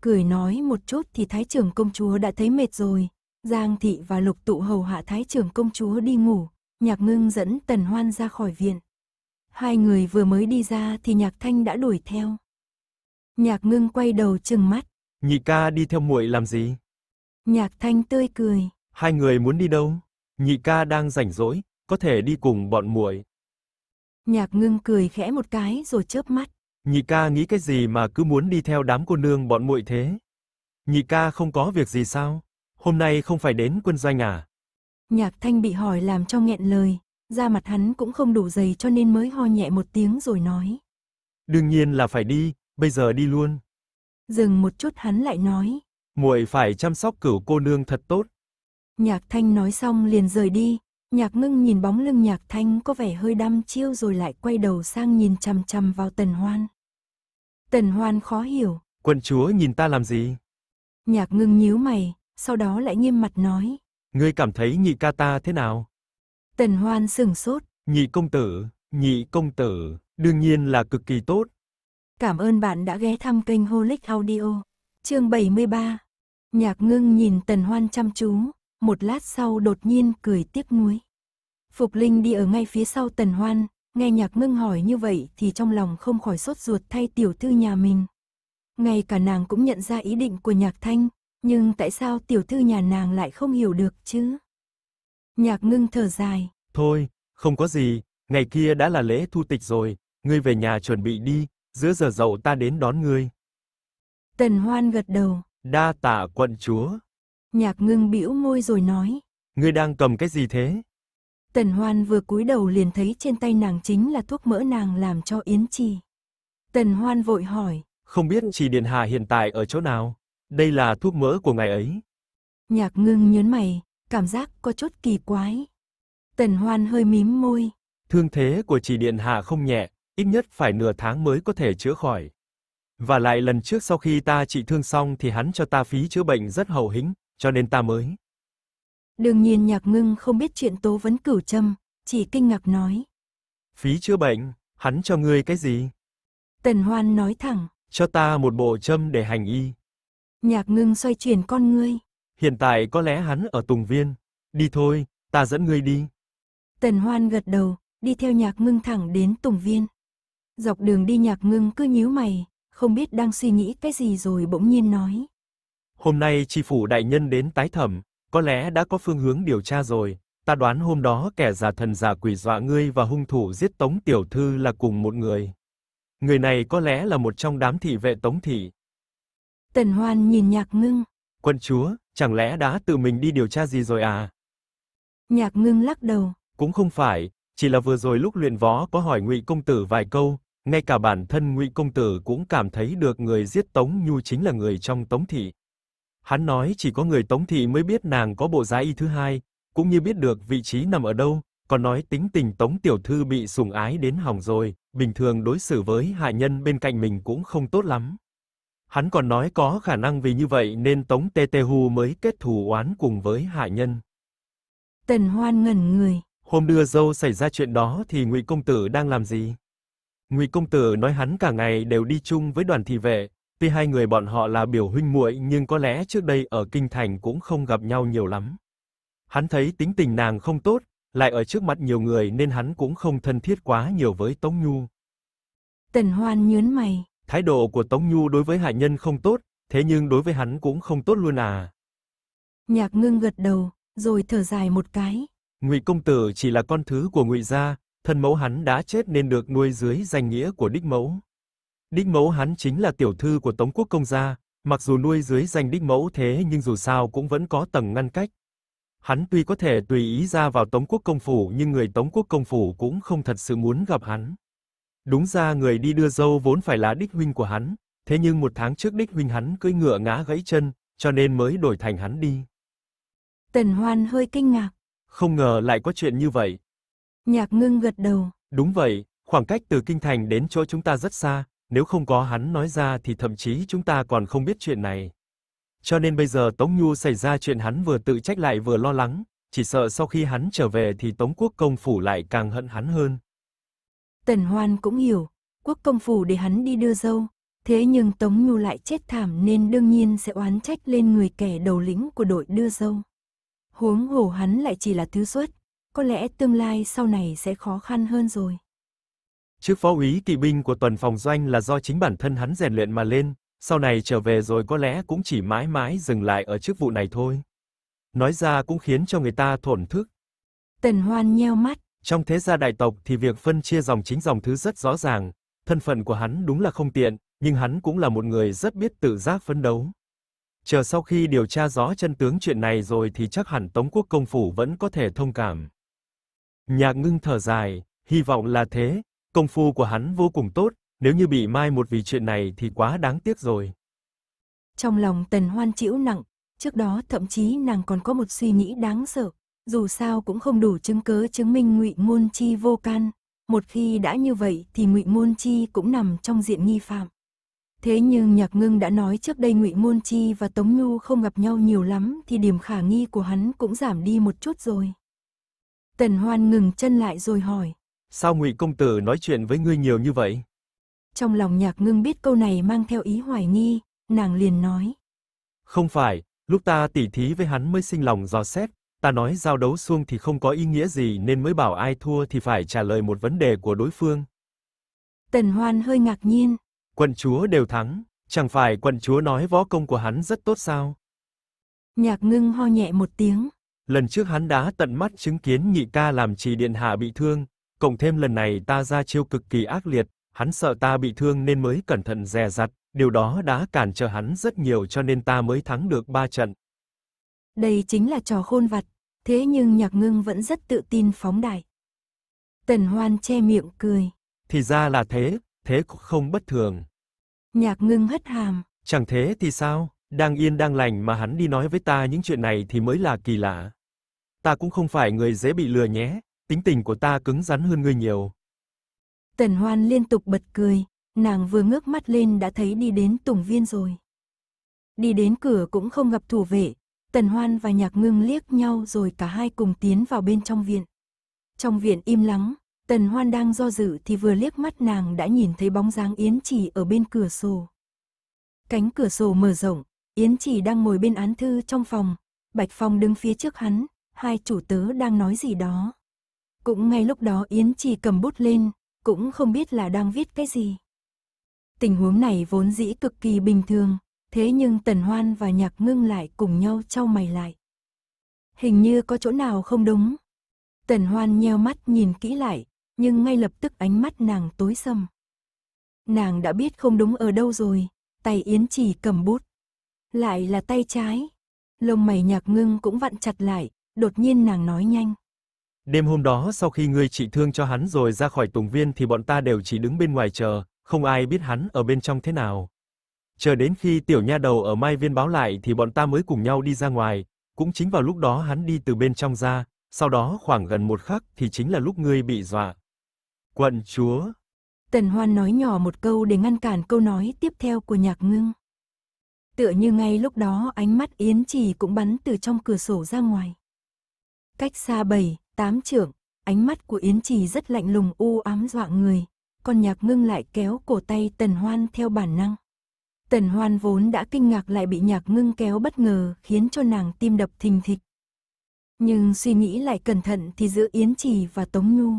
Cười nói một chút thì Thái trưởng công chúa đã thấy mệt rồi, Giang Thị và Lục Tụ hầu hạ Thái trưởng công chúa đi ngủ, Nhạc Ngưng dẫn Tần Hoan ra khỏi viện. Hai người vừa mới đi ra thì Nhạc Thanh đã đuổi theo. Nhạc Ngưng quay đầu chừng mắt, Nhị ca đi theo muội làm gì? Nhạc Thanh tươi cười. Hai người muốn đi đâu? Nhị ca đang rảnh rỗi, có thể đi cùng bọn muội. Nhạc Ngưng cười khẽ một cái rồi chớp mắt. Nhị ca nghĩ cái gì mà cứ muốn đi theo đám cô nương bọn muội thế? Nhị ca không có việc gì sao? Hôm nay không phải đến quân doanh à? Nhạc Thanh bị hỏi làm cho nghẹn lời, da mặt hắn cũng không đủ dày cho nên mới ho nhẹ một tiếng rồi nói. Đương nhiên là phải đi, bây giờ đi luôn. Dừng một chút hắn lại nói. Muội phải chăm sóc cửu cô nương thật tốt. Nhạc thanh nói xong liền rời đi. Nhạc ngưng nhìn bóng lưng nhạc thanh có vẻ hơi đăm chiêu rồi lại quay đầu sang nhìn chằm chằm vào tần hoan. Tần hoan khó hiểu. Quân chúa nhìn ta làm gì? Nhạc ngưng nhíu mày, sau đó lại nghiêm mặt nói. Ngươi cảm thấy nhị ca ta thế nào? Tần hoan sừng sốt. Nhị công tử, nhị công tử, đương nhiên là cực kỳ tốt, Cảm ơn bạn đã ghé thăm kênh Holic Audio. Chương 73. Nhạc Ngưng nhìn Tần Hoan chăm chú, một lát sau đột nhiên cười tiếc nuối. Phục Linh đi ở ngay phía sau Tần Hoan, nghe Nhạc Ngưng hỏi như vậy thì trong lòng không khỏi sốt ruột thay tiểu thư nhà mình. Ngay cả nàng cũng nhận ra ý định của Nhạc Thanh, nhưng tại sao tiểu thư nhà nàng lại không hiểu được chứ? Nhạc Ngưng thở dài. Thôi, không có gì, ngày kia đã là lễ thu tịch rồi, ngươi về nhà chuẩn bị đi, giữa giờ dậu ta đến đón ngươi. Tần Hoan gật đầu. Đa tạ quận chúa. Nhạc ngưng bĩu môi rồi nói. Ngươi đang cầm cái gì thế? Tần Hoan vừa cúi đầu liền thấy trên tay nàng chính là thuốc mỡ nàng làm cho Yến trì. Tần Hoan vội hỏi. Không biết trì Điện Hà hiện tại ở chỗ nào? Đây là thuốc mỡ của ngày ấy. Nhạc ngưng nhớn mày, cảm giác có chút kỳ quái. Tần Hoan hơi mím môi. Thương thế của trì Điện Hà không nhẹ, ít nhất phải nửa tháng mới có thể chữa khỏi. Và lại lần trước sau khi ta trị thương xong thì hắn cho ta phí chữa bệnh rất hậu hĩnh, cho nên ta mới. Đương nhiên Nhạc Ngưng không biết chuyện Tố Vấn Cửu Trâm, chỉ kinh ngạc nói. Phí chữa bệnh, hắn cho ngươi cái gì? Tần Hoan nói thẳng. Cho ta một bộ châm để hành y. Nhạc Ngưng xoay chuyển con ngươi. Hiện tại có lẽ hắn ở Tùng Viên. Đi thôi, ta dẫn ngươi đi. Tần Hoan gật đầu, đi theo Nhạc Ngưng thẳng đến Tùng Viên. Dọc đường đi nhạc ngưng cứ nhíu mày, không biết đang suy nghĩ cái gì rồi bỗng nhiên nói. Hôm nay tri phủ đại nhân đến tái thẩm, có lẽ đã có phương hướng điều tra rồi. Ta đoán hôm đó kẻ giả thần giả quỷ dọa ngươi và hung thủ giết Tống Tiểu Thư là cùng một người. Người này có lẽ là một trong đám thị vệ Tống Thị. Tần Hoan nhìn nhạc ngưng. Quân chúa, chẳng lẽ đã tự mình đi điều tra gì rồi à? Nhạc ngưng lắc đầu. Cũng không phải, chỉ là vừa rồi lúc luyện võ có hỏi ngụy công tử vài câu, ngay cả bản thân Ngụy công tử cũng cảm thấy được người giết Tống Nhu chính là người trong Tống thị. Hắn nói chỉ có người Tống thị mới biết nàng có bộ giá y thứ hai, cũng như biết được vị trí nằm ở đâu, còn nói tính tình Tống tiểu thư bị sủng ái đến hỏng rồi, bình thường đối xử với hạ nhân bên cạnh mình cũng không tốt lắm. Hắn còn nói có khả năng vì như vậy nên Tống Tê Tê Hu mới kết thù oán cùng với hạ nhân. Tần Hoan ngẩn người. Hôm đưa dâu xảy ra chuyện đó thì Ngụy công tử đang làm gì? Ngụy công tử nói hắn cả ngày đều đi chung với đoàn thị vệ, tuy hai người bọn họ là biểu huynh muội nhưng có lẽ trước đây ở kinh thành cũng không gặp nhau nhiều lắm. Hắn thấy tính tình nàng không tốt, lại ở trước mặt nhiều người nên hắn cũng không thân thiết quá nhiều với Tống Nhu. Tần Hoan nhướng mày, thái độ của Tống Nhu đối với hạ nhân không tốt, thế nhưng đối với hắn cũng không tốt luôn à. Nhạc Ngưng gật đầu, rồi thở dài một cái. Ngụy công tử chỉ là con thứ của Ngụy gia, thân mẫu hắn đã chết nên được nuôi dưới danh nghĩa của đích mẫu. Đích mẫu hắn chính là tiểu thư của Tống Quốc công gia, mặc dù nuôi dưới danh đích mẫu thế nhưng dù sao cũng vẫn có tầng ngăn cách. Hắn tuy có thể tùy ý ra vào Tống Quốc công phủ nhưng người Tống Quốc công phủ cũng không thật sự muốn gặp hắn. Đúng ra người đi đưa dâu vốn phải là đích huynh của hắn, thế nhưng một tháng trước đích huynh hắn cưỡi ngựa ngã gãy chân, cho nên mới đổi thành hắn đi. Tần Hoan hơi kinh ngạc. Không ngờ lại có chuyện như vậy, Nhạc ngưng gật đầu. Đúng vậy, khoảng cách từ kinh thành đến chỗ chúng ta rất xa, nếu không có hắn nói ra thì thậm chí chúng ta còn không biết chuyện này. Cho nên bây giờ Tống Nhu xảy ra chuyện hắn vừa tự trách lại vừa lo lắng, chỉ sợ sau khi hắn trở về thì Tống Quốc công phủ lại càng hận hắn hơn. Tần Hoan cũng hiểu, Quốc công phủ để hắn đi đưa dâu, thế nhưng Tống Nhu lại chết thảm nên đương nhiên sẽ oán trách lên người kẻ đầu lĩnh của đội đưa dâu. Huống hồ hắn lại chỉ là thứ xuất, có lẽ tương lai sau này sẽ khó khăn hơn rồi. Chức phó úy kỵ binh của tuần phòng doanh là do chính bản thân hắn rèn luyện mà lên, sau này trở về rồi có lẽ cũng chỉ mãi mãi dừng lại ở chức vụ này thôi. Nói ra cũng khiến cho người ta thổn thức. Tần Hoan nheo mắt. Trong thế gia đại tộc thì việc phân chia dòng chính dòng thứ rất rõ ràng, thân phận của hắn đúng là không tiện, nhưng hắn cũng là một người rất biết tự giác phấn đấu. Chờ sau khi điều tra rõ chân tướng chuyện này rồi thì chắc hẳn Tống Quốc Công Phủ vẫn có thể thông cảm. Nhạc ngưng thở dài, hy vọng là thế, công phu của hắn vô cùng tốt, nếu như bị mai một vì chuyện này thì quá đáng tiếc rồi. Trong lòng Tần Hoan chịu nặng, trước đó thậm chí nàng còn có một suy nghĩ đáng sợ, dù sao cũng không đủ chứng cớ chứng minh Ngụy Môn Chi vô can, một khi đã như vậy thì Ngụy Môn Chi cũng nằm trong diện nghi phạm. Thế nhưng Nhạc Ngưng đã nói trước đây Ngụy Môn Chi và Tống Nhu không gặp nhau nhiều lắm thì điểm khả nghi của hắn cũng giảm đi một chút rồi. Tần Hoan ngừng chân lại rồi hỏi. Sao ngụy công tử nói chuyện với ngươi nhiều như vậy? Trong lòng nhạc ngưng biết câu này mang theo ý hoài nghi, nàng liền nói. Không phải, lúc ta tỉ thí với hắn mới sinh lòng dò xét, ta nói giao đấu xuông thì không có ý nghĩa gì nên mới bảo ai thua thì phải trả lời một vấn đề của đối phương. Tần Hoan hơi ngạc nhiên. Quận chúa đều thắng, chẳng phải quận chúa nói võ công của hắn rất tốt sao? Nhạc ngưng ho nhẹ một tiếng lần trước hắn đã tận mắt chứng kiến nhị ca làm trì điện hạ bị thương, cộng thêm lần này ta ra chiêu cực kỳ ác liệt, hắn sợ ta bị thương nên mới cẩn thận dè dặt, điều đó đã cản trở hắn rất nhiều cho nên ta mới thắng được ba trận. Đây chính là trò khôn vặt, thế nhưng Nhạc Ngưng vẫn rất tự tin phóng đại. Tần Hoan che miệng cười. Thì ra là thế, thế cũng không bất thường. Nhạc Ngưng hất hàm. Chẳng thế thì sao? đang yên đang lành mà hắn đi nói với ta những chuyện này thì mới là kỳ lạ. Ta cũng không phải người dễ bị lừa nhé, tính tình của ta cứng rắn hơn ngươi nhiều. Tần Hoan liên tục bật cười, nàng vừa ngước mắt lên đã thấy đi đến Tùng Viên rồi. Đi đến cửa cũng không gặp thủ vệ, Tần Hoan và Nhạc Ngưng liếc nhau rồi cả hai cùng tiến vào bên trong viện. Trong viện im lắng, Tần Hoan đang do dự thì vừa liếc mắt nàng đã nhìn thấy bóng dáng Yến Chỉ ở bên cửa sổ. Cánh cửa sổ mở rộng, Yến chỉ đang ngồi bên án thư trong phòng, Bạch Phong đứng phía trước hắn, hai chủ tớ đang nói gì đó. Cũng ngay lúc đó Yến chỉ cầm bút lên, cũng không biết là đang viết cái gì. Tình huống này vốn dĩ cực kỳ bình thường, thế nhưng Tần Hoan và Nhạc Ngưng lại cùng nhau trao mày lại. Hình như có chỗ nào không đúng. Tần Hoan nheo mắt nhìn kỹ lại, nhưng ngay lập tức ánh mắt nàng tối sầm. Nàng đã biết không đúng ở đâu rồi, tay Yến chỉ cầm bút lại là tay trái. Lông mày nhạc ngưng cũng vặn chặt lại, đột nhiên nàng nói nhanh. Đêm hôm đó sau khi ngươi trị thương cho hắn rồi ra khỏi tùng viên thì bọn ta đều chỉ đứng bên ngoài chờ, không ai biết hắn ở bên trong thế nào. Chờ đến khi tiểu nha đầu ở Mai Viên báo lại thì bọn ta mới cùng nhau đi ra ngoài, cũng chính vào lúc đó hắn đi từ bên trong ra, sau đó khoảng gần một khắc thì chính là lúc ngươi bị dọa. Quận chúa! Tần Hoan nói nhỏ một câu để ngăn cản câu nói tiếp theo của nhạc ngưng. Tựa như ngay lúc đó ánh mắt Yến Trì cũng bắn từ trong cửa sổ ra ngoài. Cách xa bảy, tám trượng, ánh mắt của Yến Trì rất lạnh lùng u ám dọa người. Con nhạc ngưng lại kéo cổ tay Tần Hoan theo bản năng. Tần Hoan vốn đã kinh ngạc lại bị nhạc ngưng kéo bất ngờ khiến cho nàng tim đập thình thịch. Nhưng suy nghĩ lại cẩn thận thì giữa Yến Trì và Tống Nhu.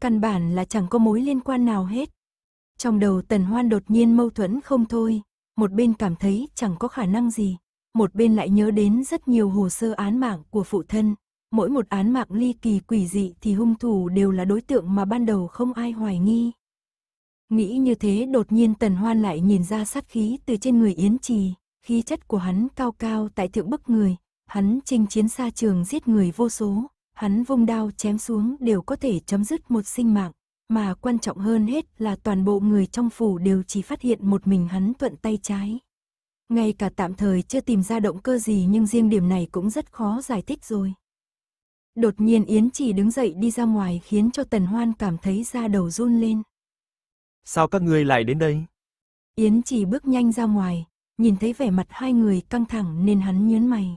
Căn bản là chẳng có mối liên quan nào hết. Trong đầu Tần Hoan đột nhiên mâu thuẫn không thôi, một bên cảm thấy chẳng có khả năng gì, một bên lại nhớ đến rất nhiều hồ sơ án mạng của phụ thân. Mỗi một án mạng ly kỳ quỷ dị thì hung thủ đều là đối tượng mà ban đầu không ai hoài nghi. Nghĩ như thế đột nhiên Tần Hoan lại nhìn ra sát khí từ trên người Yến Trì, khí chất của hắn cao cao tại thượng bức người, hắn chinh chiến xa trường giết người vô số, hắn vung đao chém xuống đều có thể chấm dứt một sinh mạng mà quan trọng hơn hết là toàn bộ người trong phủ đều chỉ phát hiện một mình hắn thuận tay trái. Ngay cả tạm thời chưa tìm ra động cơ gì nhưng riêng điểm này cũng rất khó giải thích rồi. Đột nhiên Yến chỉ đứng dậy đi ra ngoài khiến cho Tần Hoan cảm thấy da đầu run lên. Sao các người lại đến đây? Yến chỉ bước nhanh ra ngoài, nhìn thấy vẻ mặt hai người căng thẳng nên hắn nhớn mày.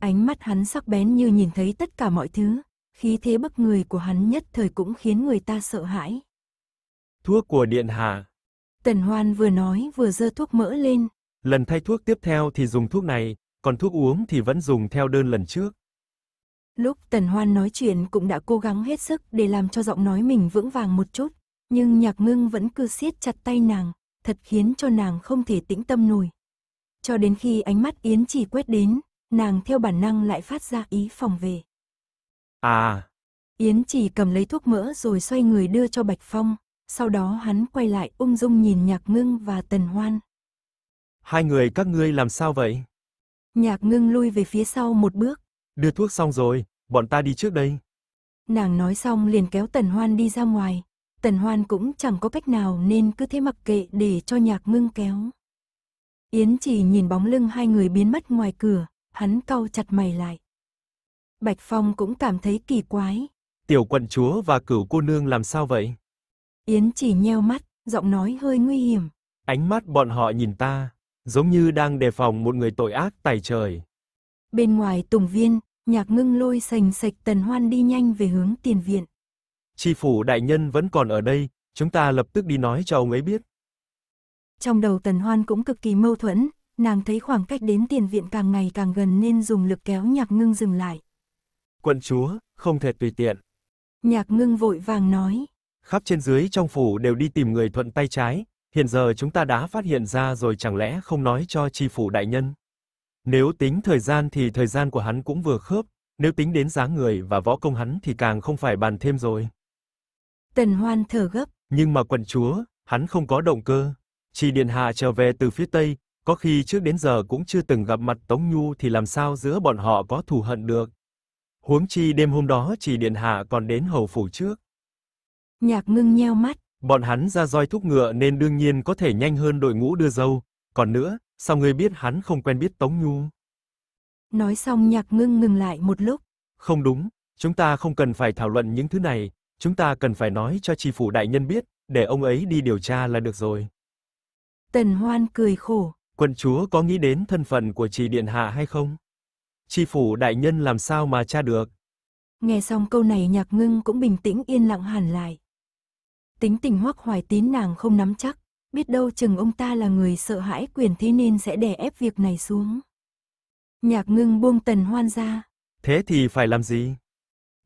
Ánh mắt hắn sắc bén như nhìn thấy tất cả mọi thứ, khí thế bức người của hắn nhất thời cũng khiến người ta sợ hãi. Thuốc của Điện Hạ. Tần Hoan vừa nói vừa dơ thuốc mỡ lên. Lần thay thuốc tiếp theo thì dùng thuốc này, còn thuốc uống thì vẫn dùng theo đơn lần trước. Lúc Tần Hoan nói chuyện cũng đã cố gắng hết sức để làm cho giọng nói mình vững vàng một chút, nhưng nhạc ngưng vẫn cứ siết chặt tay nàng, thật khiến cho nàng không thể tĩnh tâm nổi. Cho đến khi ánh mắt Yến chỉ quét đến, nàng theo bản năng lại phát ra ý phòng về. À! Yến chỉ cầm lấy thuốc mỡ rồi xoay người đưa cho Bạch Phong, sau đó hắn quay lại ung dung nhìn Nhạc Ngưng và Tần Hoan. Hai người các ngươi làm sao vậy? Nhạc Ngưng lui về phía sau một bước. Đưa thuốc xong rồi, bọn ta đi trước đây. Nàng nói xong liền kéo Tần Hoan đi ra ngoài. Tần Hoan cũng chẳng có cách nào nên cứ thế mặc kệ để cho Nhạc Ngưng kéo. Yến chỉ nhìn bóng lưng hai người biến mất ngoài cửa, hắn cau chặt mày lại. Bạch Phong cũng cảm thấy kỳ quái. Tiểu quận chúa và cửu cô nương làm sao vậy? Yến chỉ nheo mắt, giọng nói hơi nguy hiểm. Ánh mắt bọn họ nhìn ta, giống như đang đề phòng một người tội ác tài trời. Bên ngoài tùng viên, nhạc ngưng lôi sành sạch tần hoan đi nhanh về hướng tiền viện. Chi phủ đại nhân vẫn còn ở đây, chúng ta lập tức đi nói cho ông ấy biết. Trong đầu tần hoan cũng cực kỳ mâu thuẫn, nàng thấy khoảng cách đến tiền viện càng ngày càng gần nên dùng lực kéo nhạc ngưng dừng lại, Quận chúa, không thể tùy tiện. Nhạc ngưng vội vàng nói. Khắp trên dưới trong phủ đều đi tìm người thuận tay trái, hiện giờ chúng ta đã phát hiện ra rồi chẳng lẽ không nói cho tri phủ đại nhân. Nếu tính thời gian thì thời gian của hắn cũng vừa khớp, nếu tính đến dáng người và võ công hắn thì càng không phải bàn thêm rồi. Tần Hoan thở gấp. Nhưng mà quận chúa, hắn không có động cơ. Chỉ Điện Hạ trở về từ phía Tây, có khi trước đến giờ cũng chưa từng gặp mặt Tống Nhu thì làm sao giữa bọn họ có thù hận được, Huống chi đêm hôm đó chỉ điện hạ còn đến hầu phủ trước. Nhạc ngưng nheo mắt. Bọn hắn ra roi thúc ngựa nên đương nhiên có thể nhanh hơn đội ngũ đưa dâu. Còn nữa, sao ngươi biết hắn không quen biết Tống Nhu? Nói xong nhạc ngưng ngừng lại một lúc. Không đúng, chúng ta không cần phải thảo luận những thứ này. Chúng ta cần phải nói cho tri phủ đại nhân biết, để ông ấy đi điều tra là được rồi. Tần Hoan cười khổ. Quận chúa có nghĩ đến thân phận của trì điện hạ hay không? Chi phủ đại nhân làm sao mà tra được? Nghe xong câu này nhạc ngưng cũng bình tĩnh yên lặng hẳn lại. Tính tình hoắc hoài tín nàng không nắm chắc, biết đâu chừng ông ta là người sợ hãi quyền thế nên sẽ đè ép việc này xuống. Nhạc ngưng buông tần hoan ra. Thế thì phải làm gì?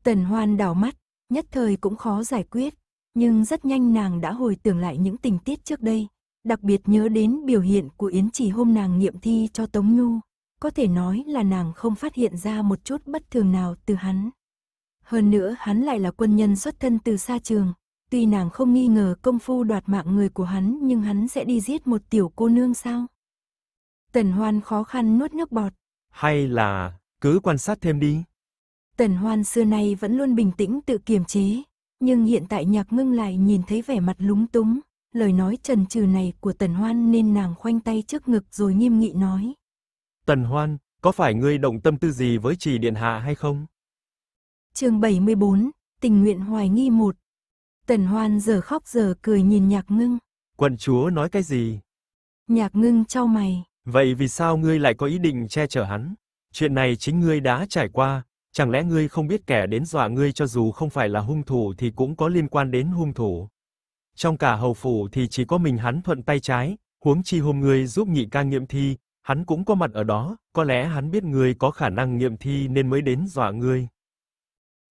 Tần hoan đảo mắt, nhất thời cũng khó giải quyết, nhưng rất nhanh nàng đã hồi tưởng lại những tình tiết trước đây, đặc biệt nhớ đến biểu hiện của Yến Chỉ hôm nàng nghiệm thi cho Tống Nhu có thể nói là nàng không phát hiện ra một chút bất thường nào từ hắn. Hơn nữa hắn lại là quân nhân xuất thân từ xa trường, tuy nàng không nghi ngờ công phu đoạt mạng người của hắn nhưng hắn sẽ đi giết một tiểu cô nương sao? Tần Hoan khó khăn nuốt nước bọt. Hay là cứ quan sát thêm đi. Tần Hoan xưa nay vẫn luôn bình tĩnh tự kiềm chế, nhưng hiện tại nhạc ngưng lại nhìn thấy vẻ mặt lúng túng, lời nói trần trừ này của Tần Hoan nên nàng khoanh tay trước ngực rồi nghiêm nghị nói, Tần Hoan, có phải ngươi động tâm tư gì với trì điện hạ hay không? Chương 74, tình nguyện hoài nghi một. Tần Hoan giờ khóc giờ cười nhìn Nhạc Ngưng. Quận chúa nói cái gì? Nhạc Ngưng trao mày. Vậy vì sao ngươi lại có ý định che chở hắn? Chuyện này chính ngươi đã trải qua, chẳng lẽ ngươi không biết kẻ đến dọa ngươi cho dù không phải là hung thủ thì cũng có liên quan đến hung thủ? Trong cả hầu phủ thì chỉ có mình hắn thuận tay trái, huống chi hôm ngươi giúp nhị ca nghiệm thi, Hắn cũng có mặt ở đó, có lẽ hắn biết ngươi có khả năng nghiệm thi nên mới đến dọa ngươi.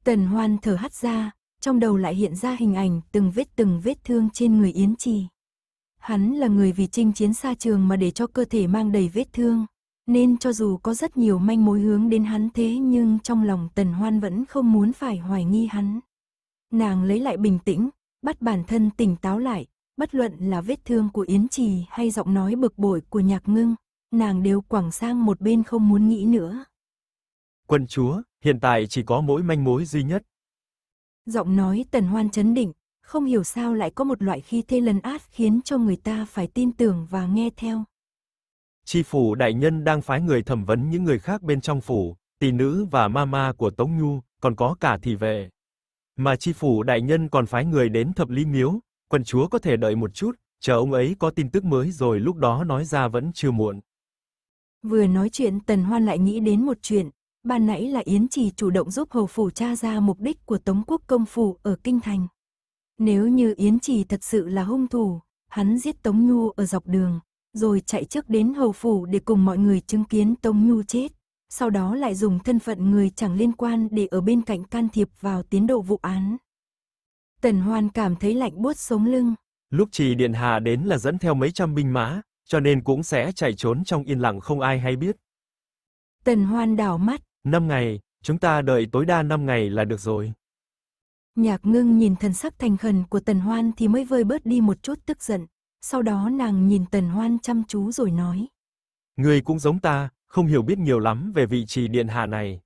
Tần Hoan thở hắt ra, trong đầu lại hiện ra hình ảnh từng vết từng vết thương trên người Yến Trì. Hắn là người vì chinh chiến xa trường mà để cho cơ thể mang đầy vết thương, nên cho dù có rất nhiều manh mối hướng đến hắn thế nhưng trong lòng Tần Hoan vẫn không muốn phải hoài nghi hắn. Nàng lấy lại bình tĩnh, bắt bản thân tỉnh táo lại, bất luận là vết thương của Yến Trì hay giọng nói bực bội của nhạc ngưng, nàng đều quẳng sang một bên không muốn nghĩ nữa. Quân chúa, hiện tại chỉ có mỗi manh mối duy nhất. Giọng nói tần hoan chấn định, không hiểu sao lại có một loại khi thê lần át khiến cho người ta phải tin tưởng và nghe theo. Chi phủ đại nhân đang phái người thẩm vấn những người khác bên trong phủ, tỷ nữ và mama của Tống Nhu, còn có cả thị vệ. Mà chi phủ đại nhân còn phái người đến thập lý miếu, quân chúa có thể đợi một chút, chờ ông ấy có tin tức mới rồi lúc đó nói ra vẫn chưa muộn. Vừa nói chuyện Tần Hoan lại nghĩ đến một chuyện, ban nãy là Yến Trì chủ động giúp hầu phủ tra ra mục đích của Tống Quốc công phủ ở Kinh Thành. Nếu như Yến Trì thật sự là hung thủ, hắn giết Tống Nhu ở dọc đường, rồi chạy trước đến hầu phủ để cùng mọi người chứng kiến Tống Nhu chết, sau đó lại dùng thân phận người chẳng liên quan để ở bên cạnh can thiệp vào tiến độ vụ án. Tần Hoan cảm thấy lạnh buốt sống lưng. Lúc Trì Điện hà đến là dẫn theo mấy trăm binh mã, cho nên cũng sẽ chạy trốn trong yên lặng không ai hay biết. Tần Hoan đảo mắt. Năm ngày, chúng ta đợi tối đa 5 ngày là được rồi. Nhạc ngưng nhìn thần sắc thành khẩn của Tần Hoan thì mới vơi bớt đi một chút tức giận. Sau đó nàng nhìn Tần Hoan chăm chú rồi nói. Người cũng giống ta, không hiểu biết nhiều lắm về vị trí điện hạ này.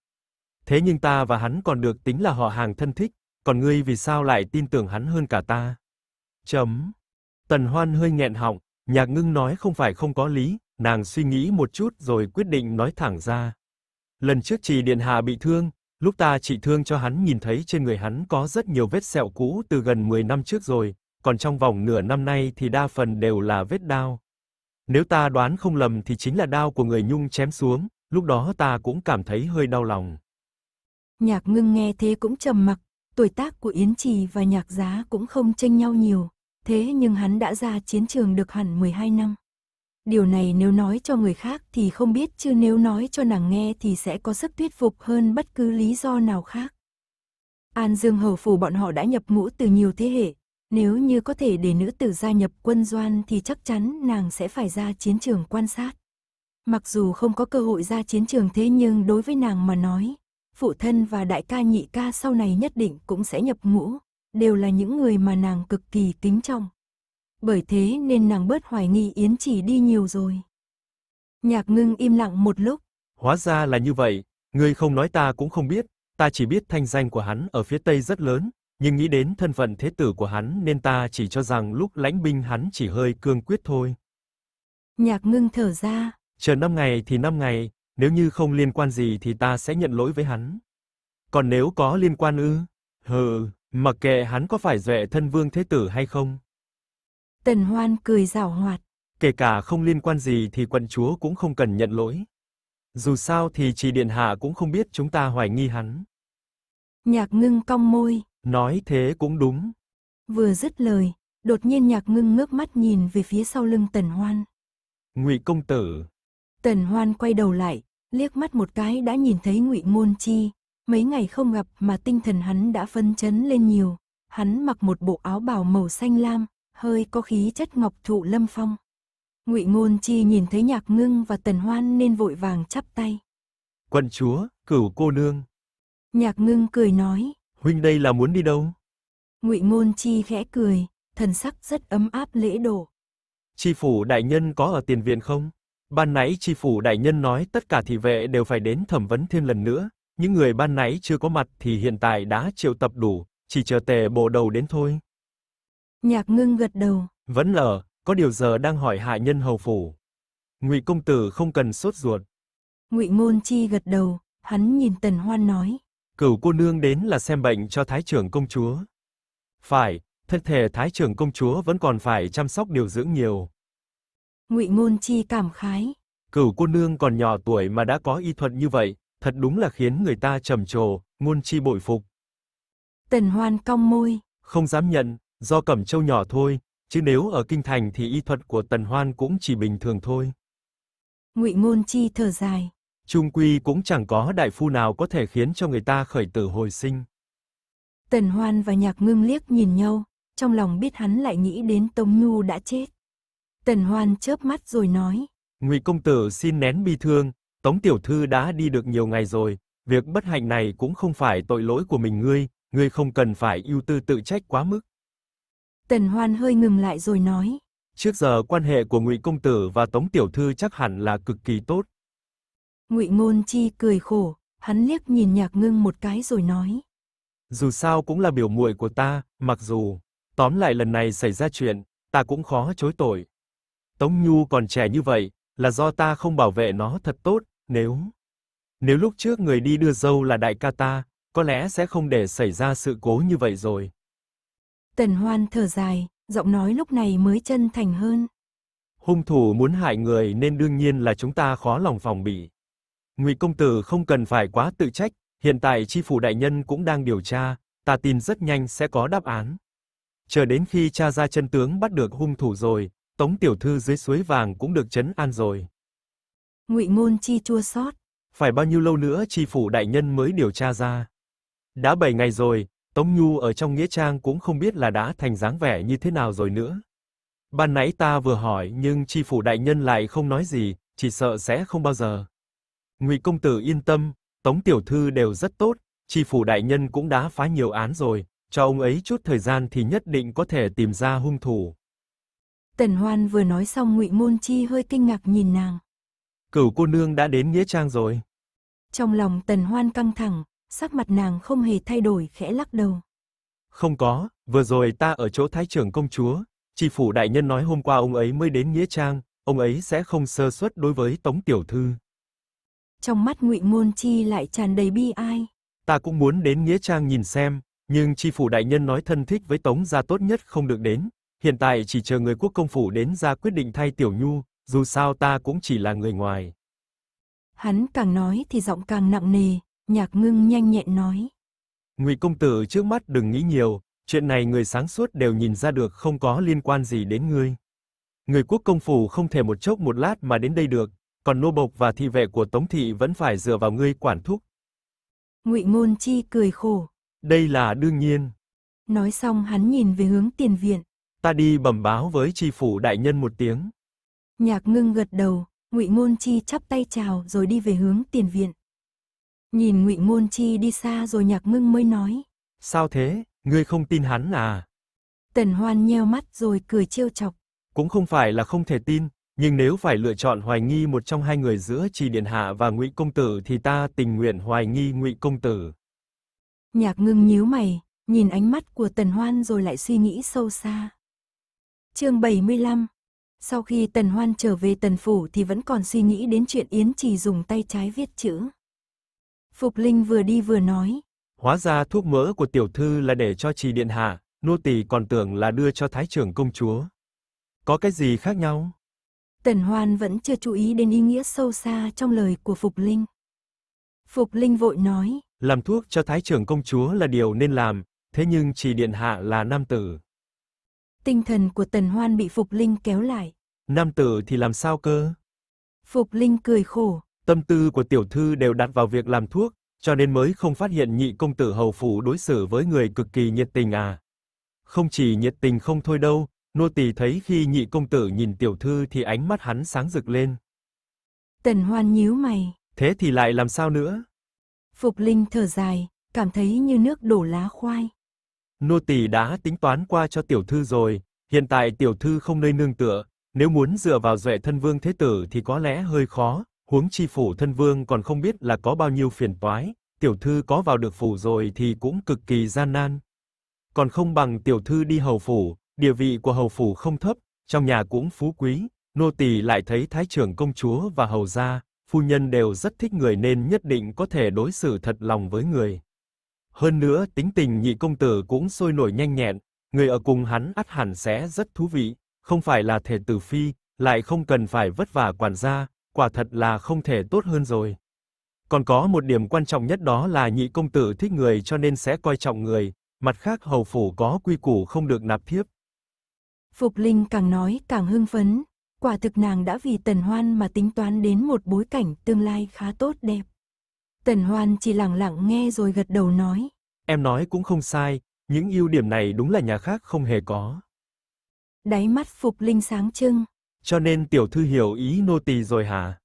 Thế nhưng ta và hắn còn được tính là họ hàng thân thích, còn ngươi vì sao lại tin tưởng hắn hơn cả ta? Chấm. Tần Hoan hơi nghẹn họng, Nhạc ngưng nói không phải không có lý, nàng suy nghĩ một chút rồi quyết định nói thẳng ra. Lần trước trì điện hạ bị thương, lúc ta trị thương cho hắn nhìn thấy trên người hắn có rất nhiều vết sẹo cũ từ gần 10 năm trước rồi, còn trong vòng nửa năm nay thì đa phần đều là vết đao. Nếu ta đoán không lầm thì chính là đao của người Nhung chém xuống, lúc đó ta cũng cảm thấy hơi đau lòng. Nhạc ngưng nghe thế cũng trầm mặc, tuổi tác của Yến Trì và nhạc giá cũng không tranh nhau nhiều, thế nhưng hắn đã ra chiến trường được hẳn 12 năm. Điều này nếu nói cho người khác thì không biết chứ nếu nói cho nàng nghe thì sẽ có sức thuyết phục hơn bất cứ lý do nào khác. An Dương Hầu Phủ bọn họ đã nhập ngũ từ nhiều thế hệ, nếu như có thể để nữ tử gia nhập quân doan thì chắc chắn nàng sẽ phải ra chiến trường quan sát. Mặc dù không có cơ hội ra chiến trường thế nhưng đối với nàng mà nói, phụ thân và đại ca nhị ca sau này nhất định cũng sẽ nhập ngũ đều là những người mà nàng cực kỳ kính trọng. Bởi thế nên nàng bớt hoài nghi Yến chỉ đi nhiều rồi. Nhạc ngưng im lặng một lúc. Hóa ra là như vậy, người không nói ta cũng không biết, ta chỉ biết thanh danh của hắn ở phía Tây rất lớn, nhưng nghĩ đến thân phận thế tử của hắn nên ta chỉ cho rằng lúc lãnh binh hắn chỉ hơi cương quyết thôi. Nhạc ngưng thở ra. Chờ năm ngày thì năm ngày, nếu như không liên quan gì thì ta sẽ nhận lỗi với hắn. Còn nếu có liên quan ư? Hừ, Mặc kệ hắn có phải duệ thân vương thế tử hay không. Tần Hoan cười giảo hoạt. Kể cả không liên quan gì thì quận chúa cũng không cần nhận lỗi. Dù sao thì chỉ điện hạ cũng không biết chúng ta hoài nghi hắn. Nhạc ngưng cong môi. Nói thế cũng đúng. Vừa dứt lời, đột nhiên nhạc ngưng ngước mắt nhìn về phía sau lưng tần hoan. ngụy công tử. Tần hoan quay đầu lại, liếc mắt một cái đã nhìn thấy ngụy Môn chi, Mấy ngày không gặp mà tinh thần hắn đã phân chấn lên nhiều. Hắn mặc một bộ áo bào màu xanh lam, hơi có khí chất ngọc thụ lâm phong. Ngụy Ngôn Chi nhìn thấy Nhạc Ngưng và Tần Hoan nên vội vàng chắp tay. "Quân chúa, cửu cô nương." Nhạc Ngưng cười nói, "Huynh đây là muốn đi đâu?" Ngụy Ngôn Chi khẽ cười, thần sắc rất ấm áp lễ độ. "Chi phủ đại nhân có ở tiền viện không? Ban nãy chi phủ đại nhân nói tất cả thị vệ đều phải đến thẩm vấn thêm lần nữa, những người ban nãy chưa có mặt thì hiện tại đã triệu tập đủ, chỉ chờ tề bộ đầu đến thôi. Nhạc ngưng gật đầu. Vẫn lờ. có điều giờ đang hỏi hạ nhân hầu phủ. Ngụy công tử không cần sốt ruột. Ngụy Ngôn Chi gật đầu, hắn nhìn Tần Hoan nói. Cửu cô nương đến là xem bệnh cho Thái trưởng công chúa. Phải, thân thể Thái trưởng công chúa vẫn còn phải chăm sóc điều dưỡng nhiều. Ngụy Ngôn Chi cảm khái. Cửu cô nương còn nhỏ tuổi mà đã có y thuật như vậy, thật đúng là khiến người ta trầm trồ, ngôn chi bội phục. Tần Hoan cong môi. Không dám nhận, do Cẩm Châu nhỏ thôi, chứ nếu ở kinh thành thì y thuật của Tần Hoan cũng chỉ bình thường thôi. Ngụy Ngôn Chi thở dài. Trung quy cũng chẳng có đại phu nào có thể khiến cho người ta khởi tử hồi sinh. Tần Hoan và Nhạc Ngưng liếc nhìn nhau, trong lòng biết hắn lại nghĩ đến Tống Nhu đã chết. Tần Hoan chớp mắt rồi nói. Ngụy công tử xin nén bi thương, Tống tiểu thư đã đi được nhiều ngày rồi, việc bất hạnh này cũng không phải tội lỗi của mình ngươi, ngươi không cần phải ưu tư tự trách quá mức. Tần Hoan hơi ngừng lại rồi nói. Trước giờ quan hệ của Ngụy công tử và Tống tiểu thư chắc hẳn là cực kỳ tốt. Ngụy Ngôn Chi cười khổ, hắn liếc nhìn Nhạc Ngưng một cái rồi nói: "Dù sao cũng là biểu muội của ta, mặc dù tóm lại lần này xảy ra chuyện, ta cũng khó chối tội. Tống Nhu còn trẻ như vậy, là do ta không bảo vệ nó thật tốt, nếu nếu lúc trước người đi đưa dâu là đại ca ta, có lẽ sẽ không để xảy ra sự cố như vậy rồi. Tần Hoan thở dài, giọng nói lúc này mới chân thành hơn. Hung thủ muốn hại người nên đương nhiên là chúng ta khó lòng phòng bị. Ngụy công tử không cần phải quá tự trách, hiện tại chi phủ đại nhân cũng đang điều tra, ta tin rất nhanh sẽ có đáp án. Chờ đến khi cha ra chân tướng bắt được hung thủ rồi, Tống tiểu thư dưới suối vàng cũng được trấn an rồi. Ngụy Ngôn Chi chua xót. Phải bao nhiêu lâu nữa tri phủ đại nhân mới điều tra ra? Đã 7 ngày rồi, Tống Nhu ở trong nghĩa trang cũng không biết là đã thành dáng vẻ như thế nào rồi nữa. Ban nãy ta vừa hỏi nhưng tri phủ đại nhân lại không nói gì, chỉ sợ sẽ không bao giờ. Ngụy công tử yên tâm, Tống tiểu thư đều rất tốt, tri phủ đại nhân cũng đã phá nhiều án rồi, cho ông ấy chút thời gian thì nhất định có thể tìm ra hung thủ. Tần Hoan vừa nói xong Ngụy Môn Chi hơi kinh ngạc nhìn nàng cửu cô nương đã đến Nghĩa Trang rồi. Trong lòng tần hoan căng thẳng, sắc mặt nàng không hề thay đổi khẽ lắc đầu. Không có, vừa rồi ta ở chỗ thái trưởng công chúa, tri phủ đại nhân nói hôm qua ông ấy mới đến Nghĩa Trang, ông ấy sẽ không sơ suất đối với Tống Tiểu Thư. Trong mắt ngụy Môn Chi lại tràn đầy bi ai. Ta cũng muốn đến Nghĩa Trang nhìn xem, nhưng tri phủ đại nhân nói thân thích với Tống gia tốt nhất không được đến. Hiện tại chỉ chờ người quốc công phủ đến ra quyết định thay Tiểu Nhu, dù sao ta cũng chỉ là người ngoài. Hắn càng nói thì giọng càng nặng nề, Nhạc Ngưng nhanh nhẹn nói. Ngụy công tử trước mắt đừng nghĩ nhiều, chuyện này người sáng suốt đều nhìn ra được không có liên quan gì đến ngươi. Người quốc công phủ không thể một chốc một lát mà đến đây được, còn nô bộc và thị vệ của Tống thị vẫn phải dựa vào ngươi quản thúc. Ngụy Ngôn Chi cười khổ. Đây là đương nhiên. Nói xong hắn nhìn về hướng tiền viện. Ta đi bẩm báo với tri phủ đại nhân một tiếng. Nhạc ngưng gật đầu, Ngụy Ngôn Chi chắp tay chào rồi đi về hướng tiền viện. Nhìn Ngụy Ngôn Chi đi xa rồi Nhạc ngưng mới nói. Sao thế, ngươi không tin hắn à? Tần Hoan nheo mắt rồi cười trêu chọc. Cũng không phải là không thể tin, nhưng nếu phải lựa chọn hoài nghi một trong hai người giữa Trì Điện Hạ và Ngụy Công Tử thì ta tình nguyện hoài nghi Ngụy Công Tử. Nhạc ngưng nhíu mày, nhìn ánh mắt của Tần Hoan rồi lại suy nghĩ sâu xa. chương 75, sau khi Tần Hoan trở về Tần Phủ thì vẫn còn suy nghĩ đến chuyện Yến Trì dùng tay trái viết chữ. Phục Linh vừa đi vừa nói. Hóa ra thuốc mỡ của tiểu thư là để cho Trì Điện Hạ, nô tỳ còn tưởng là đưa cho Thái trưởng công chúa. Có cái gì khác nhau? Tần Hoan vẫn chưa chú ý đến ý nghĩa sâu xa trong lời của Phục Linh. Phục Linh vội nói. Làm thuốc cho Thái trưởng công chúa là điều nên làm, thế nhưng Trì Điện Hạ là nam tử. Tinh thần của Tần Hoan bị Phục Linh kéo lại. Nam tử thì làm sao cơ? Phục Linh cười khổ. Tâm tư của tiểu thư đều đặt vào việc làm thuốc, cho nên mới không phát hiện nhị công tử hầu phủ đối xử với người cực kỳ nhiệt tình à. Không chỉ nhiệt tình không thôi đâu, nô tỳ thấy khi nhị công tử nhìn tiểu thư thì ánh mắt hắn sáng rực lên. Tần Hoan nhíu mày. Thế thì lại làm sao nữa? Phục Linh thở dài, cảm thấy như nước đổ lá khoai. Nô tỳ đã tính toán qua cho tiểu thư rồi, hiện tại tiểu thư không nơi nương tựa, nếu muốn dựa vào duệ thân vương thế tử thì có lẽ hơi khó, huống chi phủ thân vương còn không biết là có bao nhiêu phiền toái, tiểu thư có vào được phủ rồi thì cũng cực kỳ gian nan. Còn không bằng tiểu thư đi hầu phủ, địa vị của hầu phủ không thấp, trong nhà cũng phú quý, nô tỳ lại thấy thái trưởng công chúa và hầu gia, phu nhân đều rất thích người nên nhất định có thể đối xử thật lòng với người. Hơn nữa, tính tình nhị công tử cũng sôi nổi nhanh nhẹn, người ở cùng hắn ắt hẳn sẽ rất thú vị, không phải là thể tử phi, lại không cần phải vất vả quản gia, quả thật là không thể tốt hơn rồi. Còn có một điểm quan trọng nhất đó là nhị công tử thích người cho nên sẽ coi trọng người, mặt khác hầu phủ có quy củ không được nạp thiếp. Phục Linh càng nói càng hưng phấn, quả thực nàng đã vì Tần Hoan mà tính toán đến một bối cảnh tương lai khá tốt đẹp. Tần Hoan chỉ lặng lặng nghe rồi gật đầu nói. Em nói cũng không sai, những ưu điểm này đúng là nhà khác không hề có. Đáy mắt Phục Linh sáng trưng. Cho nên tiểu thư hiểu ý nô tỳ rồi hả?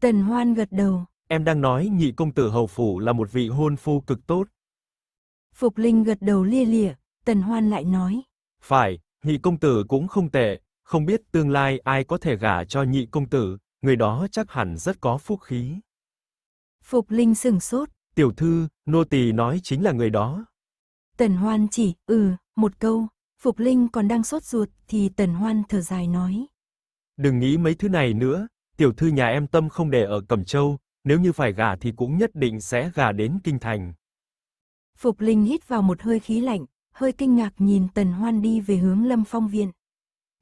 Tần Hoan gật đầu. Em đang nói nhị công tử hầu phủ là một vị hôn phu cực tốt. Phục Linh gật đầu lia lịa, Tần Hoan lại nói. Phải, nhị công tử cũng không tệ, không biết tương lai ai có thể gả cho nhị công tử, người đó chắc hẳn rất có phúc khí. Phục Linh sửng sốt. Tiểu thư, nô tỳ nói chính là người đó. Tần Hoan chỉ, ừ, một câu. Phục Linh còn đang sốt ruột thì Tần Hoan thở dài nói. Đừng nghĩ mấy thứ này nữa, tiểu thư nhà em tâm không để ở Cẩm Châu, nếu như phải gả thì cũng nhất định sẽ gả đến Kinh Thành. Phục Linh hít vào một hơi khí lạnh, hơi kinh ngạc nhìn Tần Hoan đi về hướng Lâm Phong Viện.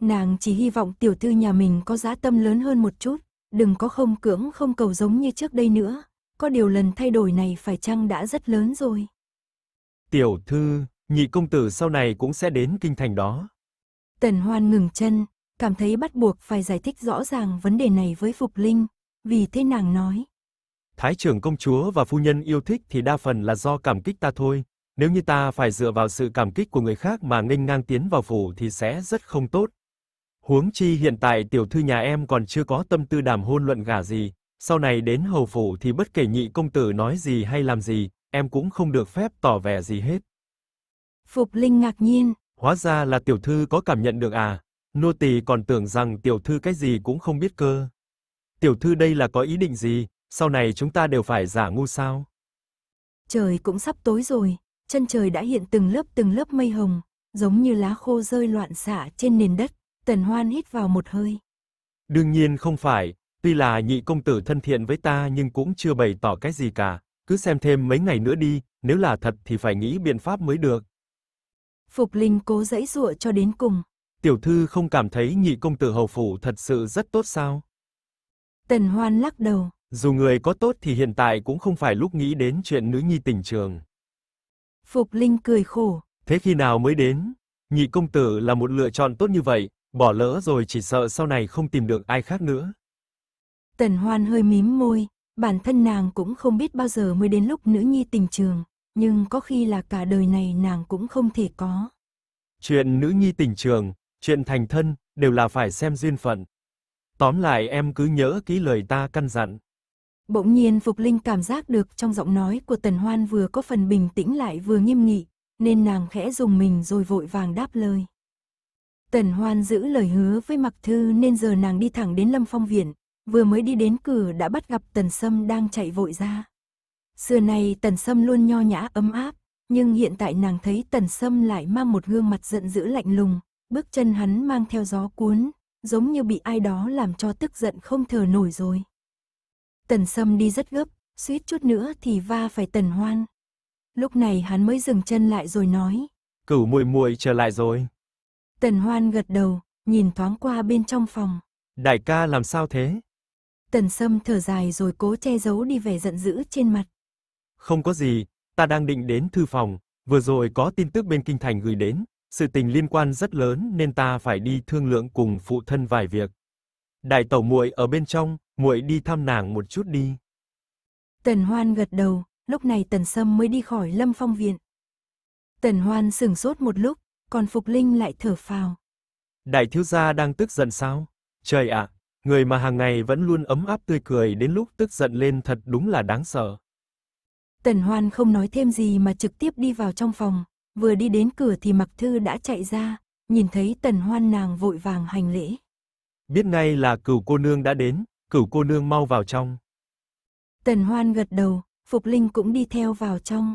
Nàng chỉ hy vọng tiểu thư nhà mình có giá tâm lớn hơn một chút, đừng có không cưỡng không cầu giống như trước đây nữa có điều lần thay đổi này phải chăng đã rất lớn rồi? Tiểu thư, nhị công tử sau này cũng sẽ đến kinh thành đó. Tần Hoan ngừng chân, cảm thấy bắt buộc phải giải thích rõ ràng vấn đề này với Phục Linh, vì thế nàng nói. Thái trưởng công chúa và phu nhân yêu thích thì đa phần là do cảm kích ta thôi. Nếu như ta phải dựa vào sự cảm kích của người khác mà nghênh ngang tiến vào phủ thì sẽ rất không tốt. Huống chi hiện tại tiểu thư nhà em còn chưa có tâm tư đàm hôn luận gả gì, sau này đến hầu phủ thì bất kể nhị công tử nói gì hay làm gì, em cũng không được phép tỏ vẻ gì hết. Phục Linh ngạc nhiên. Hóa ra là tiểu thư có cảm nhận được à, nô tỳ còn tưởng rằng tiểu thư cái gì cũng không biết cơ. Tiểu thư đây là có ý định gì, sau này chúng ta đều phải giả ngu sao? Trời cũng sắp tối rồi, chân trời đã hiện từng lớp từng lớp mây hồng, giống như lá khô rơi loạn xạ trên nền đất, Tần Hoan hít vào một hơi. Đương nhiên không phải, Tuy là nhị công tử thân thiện với ta nhưng cũng chưa bày tỏ cái gì cả, cứ xem thêm mấy ngày nữa đi, nếu là thật thì phải nghĩ biện pháp mới được. Phục Linh cố dãy dụa cho đến cùng. Tiểu thư không cảm thấy nhị công tử hầu phủ thật sự rất tốt sao? Tần Hoan lắc đầu. Dù người có tốt thì hiện tại cũng không phải lúc nghĩ đến chuyện nữ nhi tình trường. Phục Linh cười khổ. Thế khi nào mới đến? Nhị công tử là một lựa chọn tốt như vậy, bỏ lỡ rồi chỉ sợ sau này không tìm được ai khác nữa. Tần Hoan hơi mím môi, bản thân nàng cũng không biết bao giờ mới đến lúc nữ nhi tình trường, nhưng có khi là cả đời này nàng cũng không thể có. Chuyện nữ nhi tình trường, chuyện thành thân, đều là phải xem duyên phận. Tóm lại em cứ nhớ kỹ lời ta căn dặn. Bỗng nhiên Phục Linh cảm giác được trong giọng nói của Tần Hoan vừa có phần bình tĩnh lại vừa nghiêm nghị, nên nàng khẽ dùng mình rồi vội vàng đáp lời. Tần Hoan giữ lời hứa với Mặc Thư nên giờ nàng đi thẳng đến Lâm Phong Viện, vừa mới đi đến cửa đã bắt gặp Tần Sâm đang chạy vội ra. Xưa nay Tần Sâm luôn nho nhã ấm áp, nhưng hiện tại nàng thấy Tần Sâm lại mang một gương mặt giận dữ lạnh lùng, bước chân hắn mang theo gió cuốn, giống như bị ai đó làm cho tức giận không thở nổi rồi. Tần Sâm đi rất gấp, suýt chút nữa thì va phải Tần Hoan. Lúc này hắn mới dừng chân lại rồi nói. Cửu muội muội trở lại rồi. Tần Hoan gật đầu, nhìn thoáng qua bên trong phòng. Đại ca làm sao thế? Tần Sâm thở dài rồi cố che giấu đi vẻ giận dữ trên mặt. Không có gì, ta đang định đến thư phòng, vừa rồi có tin tức bên kinh thành gửi đến, sự tình liên quan rất lớn nên ta phải đi thương lượng cùng phụ thân vài việc. Đại tẩu muội ở bên trong, muội đi thăm nàng một chút đi. Tần Hoan gật đầu, lúc này Tần Sâm mới đi khỏi Lâm Phong viện. Tần Hoan sững sốt một lúc, còn Phục Linh lại thở phào. Đại thiếu gia đang tức giận sao? Trời ạ, à, Người mà hàng ngày vẫn luôn ấm áp tươi cười đến lúc tức giận lên thật đúng là đáng sợ. Tần Hoan không nói thêm gì mà trực tiếp đi vào trong phòng, vừa đi đến cửa thì Mặc Thư đã chạy ra, nhìn thấy Tần Hoan nàng vội vàng hành lễ. Biết ngay là cửu cô nương đã đến, cửu cô nương mau vào trong. Tần Hoan gật đầu, Phục Linh cũng đi theo vào trong.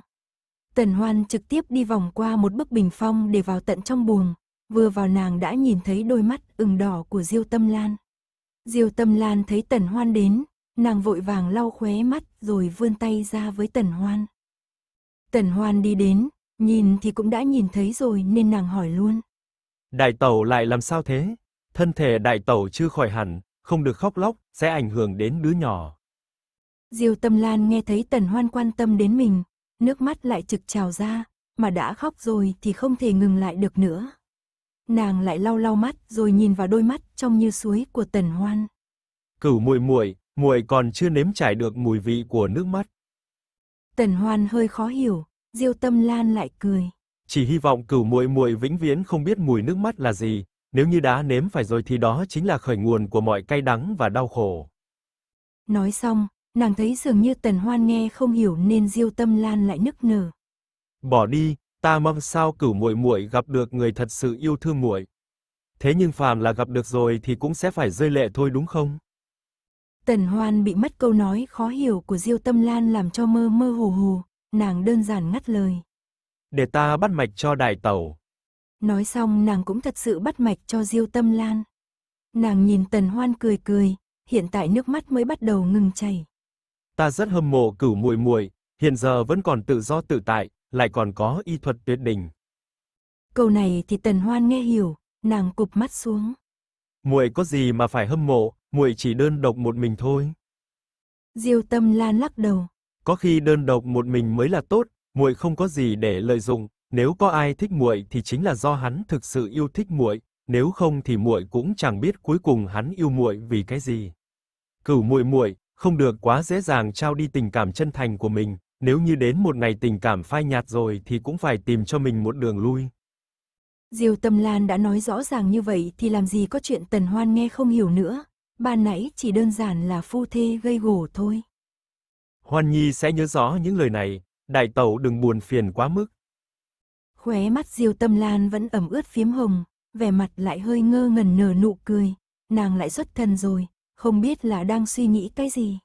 Tần Hoan trực tiếp đi vòng qua một bức bình phong để vào tận trong buồng, vừa vào nàng đã nhìn thấy đôi mắt ửng đỏ của Diêu Tâm Lan. Diêu Tâm Lan thấy Tần Hoan đến, nàng vội vàng lau khóe mắt rồi vươn tay ra với Tần Hoan. Tần Hoan đi đến, nhìn thì cũng đã nhìn thấy rồi nên nàng hỏi luôn. Đại tẩu lại làm sao thế? Thân thể đại tẩu chưa khỏi hẳn, không được khóc lóc, sẽ ảnh hưởng đến đứa nhỏ. Diêu Tâm Lan nghe thấy Tần Hoan quan tâm đến mình, nước mắt lại trực trào ra, mà đã khóc rồi thì không thể ngừng lại được nữa nàng lại lau lau mắt rồi nhìn vào đôi mắt trong như suối của Tần Hoan. Cửu muội muội, muội còn chưa nếm trải được mùi vị của nước mắt. Tần Hoan hơi khó hiểu, Diêu Tâm Lan lại cười. Chỉ hy vọng cửu muội muội vĩnh viễn không biết mùi nước mắt là gì, nếu như đã nếm phải rồi thì đó chính là khởi nguồn của mọi cay đắng và đau khổ. Nói xong, nàng thấy dường như Tần Hoan nghe không hiểu nên Diêu Tâm Lan lại nức nở. Bỏ đi, ta mong sao cửu muội muội gặp được người thật sự yêu thương muội. Thế nhưng phàm là gặp được rồi thì cũng sẽ phải rơi lệ thôi đúng không? Tần Hoan bị mất câu nói khó hiểu của Diêu Tâm Lan làm cho mơ mơ hồ hồ, nàng đơn giản ngắt lời. Để ta bắt mạch cho đại tẩu. Nói xong nàng cũng thật sự bắt mạch cho Diêu Tâm Lan. Nàng nhìn Tần Hoan cười cười, hiện tại nước mắt mới bắt đầu ngừng chảy. Ta rất hâm mộ cửu muội muội, hiện giờ vẫn còn tự do tự tại, lại còn có y thuật tuyệt đỉnh. Câu này thì Tần Hoan nghe hiểu, nàng cụp mắt xuống. Muội có gì mà phải hâm mộ, muội chỉ đơn độc một mình thôi. Diêu Tâm Lan lắc đầu. Có khi đơn độc một mình mới là tốt, muội không có gì để lợi dụng, nếu có ai thích muội thì chính là do hắn thực sự yêu thích muội, nếu không thì muội cũng chẳng biết cuối cùng hắn yêu muội vì cái gì. Cửu muội muội, không được quá dễ dàng trao đi tình cảm chân thành của mình, nếu như đến một ngày tình cảm phai nhạt rồi thì cũng phải tìm cho mình một đường lui. diều Tâm Lan đã nói rõ ràng như vậy thì làm gì có chuyện Tần Hoan nghe không hiểu nữa, ban nãy chỉ đơn giản là phu thê gây gổ thôi. Hoan Nhi sẽ nhớ rõ những lời này, đại tẩu đừng buồn phiền quá mức. Khóe mắt diều Tâm Lan vẫn ẩm ướt phiếm hồng, vẻ mặt lại hơi ngơ ngẩn nở nụ cười, nàng lại xuất thân rồi, không biết là đang suy nghĩ cái gì.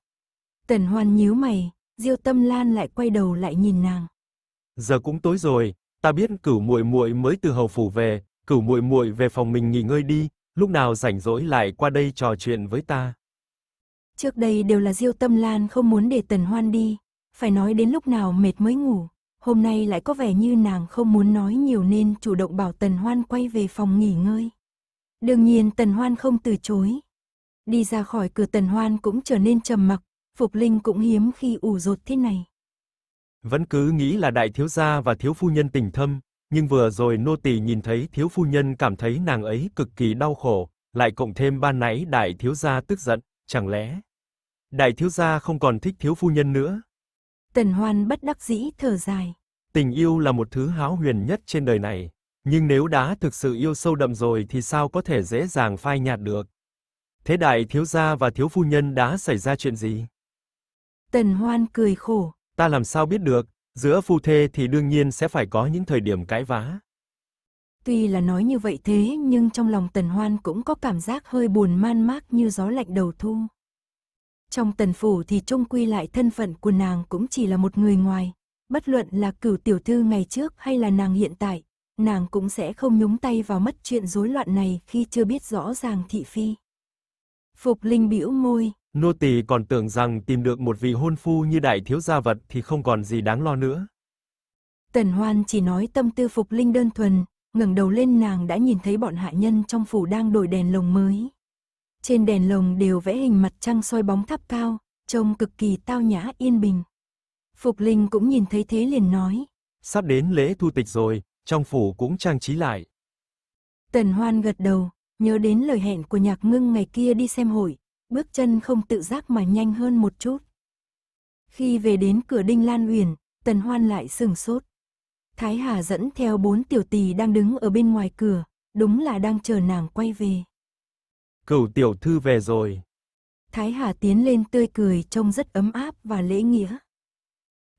Tần Hoan nhíu mày, Diêu Tâm Lan lại quay đầu lại nhìn nàng. Giờ cũng tối rồi, ta biết Cửu muội muội mới từ hầu phủ về, Cửu muội muội về phòng mình nghỉ ngơi đi, lúc nào rảnh rỗi lại qua đây trò chuyện với ta. Trước đây đều là Diêu Tâm Lan không muốn để Tần Hoan đi, phải nói đến lúc nào mệt mới ngủ, hôm nay lại có vẻ như nàng không muốn nói nhiều nên chủ động bảo Tần Hoan quay về phòng nghỉ ngơi. Đương nhiên Tần Hoan không từ chối. Đi ra khỏi cửa Tần Hoan cũng trở nên trầm mặc, Phục Linh cũng hiếm khi ủ rột thế này. Vẫn cứ nghĩ là đại thiếu gia và thiếu phu nhân tình thâm, nhưng vừa rồi nô tỳ nhìn thấy thiếu phu nhân cảm thấy nàng ấy cực kỳ đau khổ, lại cộng thêm ban nãy đại thiếu gia tức giận, chẳng lẽ đại thiếu gia không còn thích thiếu phu nhân nữa? Tần Hoan bất đắc dĩ thở dài. Tình yêu là một thứ háo huyền nhất trên đời này, nhưng nếu đã thực sự yêu sâu đậm rồi thì sao có thể dễ dàng phai nhạt được? Thế đại thiếu gia và thiếu phu nhân đã xảy ra chuyện gì? Tần Hoan cười khổ. Ta làm sao biết được, giữa phu thê thì đương nhiên sẽ phải có những thời điểm cãi vã. Tuy là nói như vậy thế nhưng trong lòng Tần Hoan cũng có cảm giác hơi buồn man mác như gió lạnh đầu thu. Trong tần phủ thì trung quy lại thân phận của nàng cũng chỉ là một người ngoài. Bất luận là cửu tiểu thư ngày trước hay là nàng hiện tại, nàng cũng sẽ không nhúng tay vào mất chuyện rối loạn này khi chưa biết rõ ràng thị phi. Phục Linh bĩu môi, Nô tỳ còn tưởng rằng tìm được một vị hôn phu như đại thiếu gia vật thì không còn gì đáng lo nữa. Tần Hoan chỉ nói tâm tư Phục Linh đơn thuần, ngẩng đầu lên nàng đã nhìn thấy bọn hạ nhân trong phủ đang đổi đèn lồng mới. Trên đèn lồng đều vẽ hình mặt trăng soi bóng tháp cao, trông cực kỳ tao nhã yên bình. Phục Linh cũng nhìn thấy thế liền nói. Sắp đến lễ thu tịch rồi, trong phủ cũng trang trí lại. Tần Hoan gật đầu, nhớ đến lời hẹn của nhạc ngưng ngày kia đi xem hội, bước chân không tự giác mà nhanh hơn một chút. Khi về đến cửa Đinh Lan Uyển, Tần Hoan lại sừng sốt. Thái Hà dẫn theo bốn tiểu tỳ đang đứng ở bên ngoài cửa, đúng là đang chờ nàng quay về. Cửu tiểu thư về rồi. Thái Hà tiến lên tươi cười trông rất ấm áp và lễ nghĩa.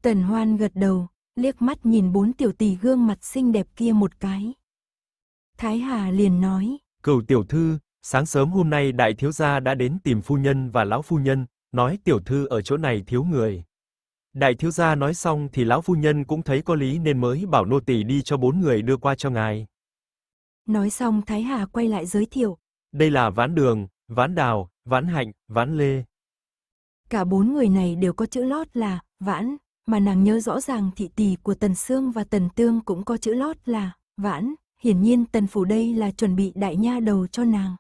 Tần Hoan gật đầu, liếc mắt nhìn bốn tiểu tỳ gương mặt xinh đẹp kia một cái. Thái Hà liền nói, Cửu tiểu thư, Sáng sớm hôm nay đại thiếu gia đã đến tìm phu nhân và lão phu nhân, nói tiểu thư ở chỗ này thiếu người. Đại thiếu gia nói xong thì lão phu nhân cũng thấy có lý nên mới bảo nô tỳ đi cho bốn người đưa qua cho ngài. Nói xong Thái Hà quay lại giới thiệu. Đây là ván đường, ván đào, ván hạnh, ván lê. Cả bốn người này đều có chữ lót là vãn, mà nàng nhớ rõ ràng thị tỷ của Tần Sương và Tần Tương cũng có chữ lót là vãn, hiển nhiên Tần Phủ đây là chuẩn bị đại nha đầu cho nàng.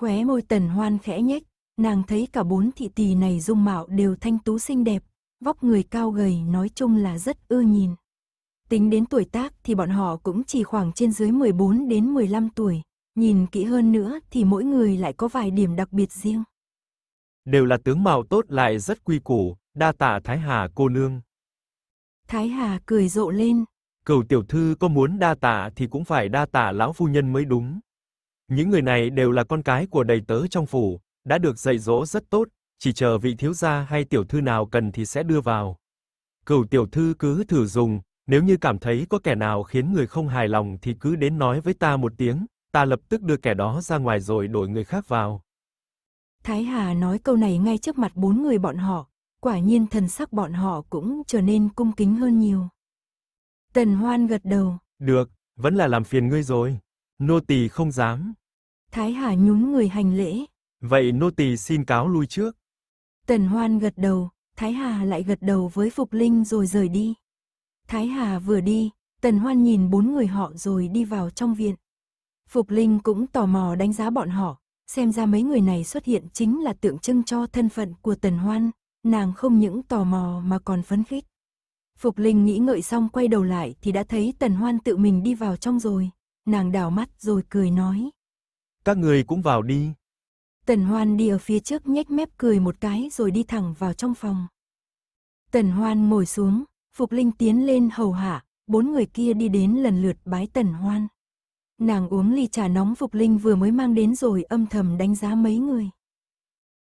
Khóe môi tần hoan khẽ nhếch, nàng thấy cả bốn thị tỳ này dung mạo đều thanh tú xinh đẹp, vóc người cao gầy nói chung là rất ưa nhìn. Tính đến tuổi tác thì bọn họ cũng chỉ khoảng trên dưới 14 đến 15 tuổi, nhìn kỹ hơn nữa thì mỗi người lại có vài điểm đặc biệt riêng. Đều là tướng mạo tốt lại rất quy củ, đa tạ Thái Hà cô nương. Thái Hà cười rộ lên. Cầu tiểu thư có muốn đa tạ thì cũng phải đa tạ lão phu nhân mới đúng. Những người này đều là con cái của đầy tớ trong phủ, đã được dạy dỗ rất tốt, chỉ chờ vị thiếu gia hay tiểu thư nào cần thì sẽ đưa vào. Cửu tiểu thư cứ thử dùng, nếu như cảm thấy có kẻ nào khiến người không hài lòng thì cứ đến nói với ta một tiếng, ta lập tức đưa kẻ đó ra ngoài rồi đổi người khác vào. Thái Hà nói câu này ngay trước mặt bốn người bọn họ, quả nhiên thần sắc bọn họ cũng trở nên cung kính hơn nhiều. Tần Hoan gật đầu. Được, vẫn là làm phiền ngươi rồi. Nô tỳ không dám. Thái Hà nhún người hành lễ. Vậy nô tỳ xin cáo lui trước. Tần Hoan gật đầu, Thái Hà lại gật đầu với Phục Linh rồi rời đi. Thái Hà vừa đi, Tần Hoan nhìn bốn người họ rồi đi vào trong viện. Phục Linh cũng tò mò đánh giá bọn họ, xem ra mấy người này xuất hiện chính là tượng trưng cho thân phận của Tần Hoan, nàng không những tò mò mà còn phấn khích. Phục Linh nghĩ ngợi xong quay đầu lại thì đã thấy Tần Hoan tự mình đi vào trong rồi, nàng đảo mắt rồi cười nói. Các người cũng vào đi. Tần Hoan đi ở phía trước nhếch mép cười một cái rồi đi thẳng vào trong phòng. Tần Hoan ngồi xuống, Phục Linh tiến lên hầu hạ, bốn người kia đi đến lần lượt bái Tần Hoan. Nàng uống ly trà nóng Phục Linh vừa mới mang đến rồi âm thầm đánh giá mấy người.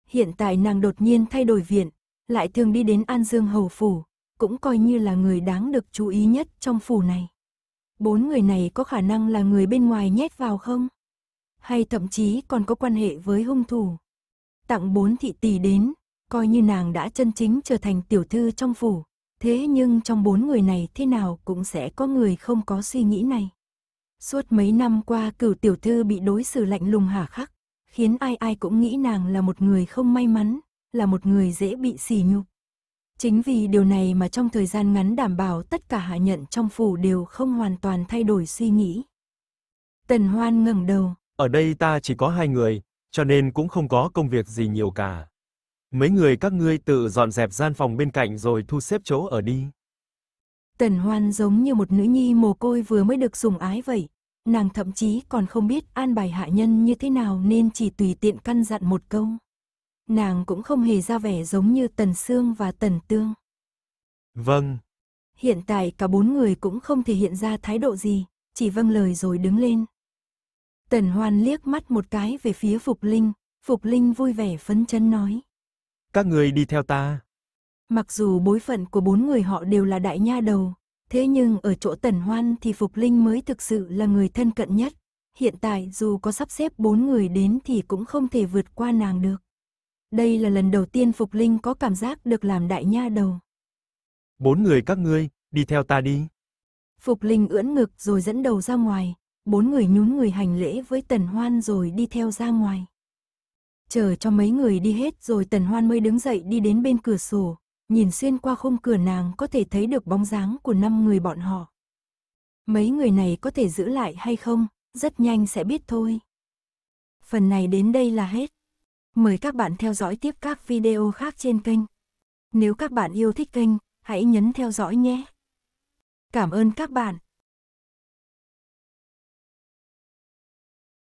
Hiện tại nàng đột nhiên thay đổi viện, lại thường đi đến An Dương Hầu Phủ, cũng coi như là người đáng được chú ý nhất trong phủ này. Bốn người này có khả năng là người bên ngoài nhét vào không? hay thậm chí còn có quan hệ với hung thủ. Tặng bốn thị tỷ đến, coi như nàng đã chân chính trở thành tiểu thư trong phủ, thế nhưng trong bốn người này thế nào cũng sẽ có người không có suy nghĩ này. Suốt mấy năm qua cửu tiểu thư bị đối xử lạnh lùng hà khắc, khiến ai ai cũng nghĩ nàng là một người không may mắn, là một người dễ bị sỉ nhục. Chính vì điều này mà trong thời gian ngắn đảm bảo tất cả hạ nhận trong phủ đều không hoàn toàn thay đổi suy nghĩ. Tần Hoan ngẩng đầu, ở đây ta chỉ có hai người, cho nên cũng không có công việc gì nhiều cả. Mấy người các ngươi tự dọn dẹp gian phòng bên cạnh rồi thu xếp chỗ ở đi. Tần Hoan giống như một nữ nhi mồ côi vừa mới được sủng ái vậy, nàng thậm chí còn không biết an bài hạ nhân như thế nào nên chỉ tùy tiện căn dặn một câu. Nàng cũng không hề ra vẻ giống như Tần Sương và Tần Tương. Vâng. Hiện tại cả bốn người cũng không thể hiện ra thái độ gì, chỉ vâng lời rồi đứng lên. Tần Hoan liếc mắt một cái về phía Phục Linh, Phục Linh vui vẻ phấn chấn nói. Các người đi theo ta. Mặc dù bối phận của bốn người họ đều là đại nha đầu, thế nhưng ở chỗ Tần Hoan thì Phục Linh mới thực sự là người thân cận nhất. Hiện tại dù có sắp xếp bốn người đến thì cũng không thể vượt qua nàng được. Đây là lần đầu tiên Phục Linh có cảm giác được làm đại nha đầu. Bốn người các ngươi, đi theo ta đi. Phục Linh ưỡn ngực rồi dẫn đầu ra ngoài, bốn người nhún người hành lễ với Tần Hoan rồi đi theo ra ngoài. Chờ cho mấy người đi hết rồi Tần Hoan mới đứng dậy đi đến bên cửa sổ, nhìn xuyên qua khung cửa nàng có thể thấy được bóng dáng của năm người bọn họ. Mấy người này có thể giữ lại hay không, rất nhanh sẽ biết thôi. Phần này đến đây là hết. Mời các bạn theo dõi tiếp các video khác trên kênh. Nếu các bạn yêu thích kênh, hãy nhấn theo dõi nhé. Cảm ơn các bạn.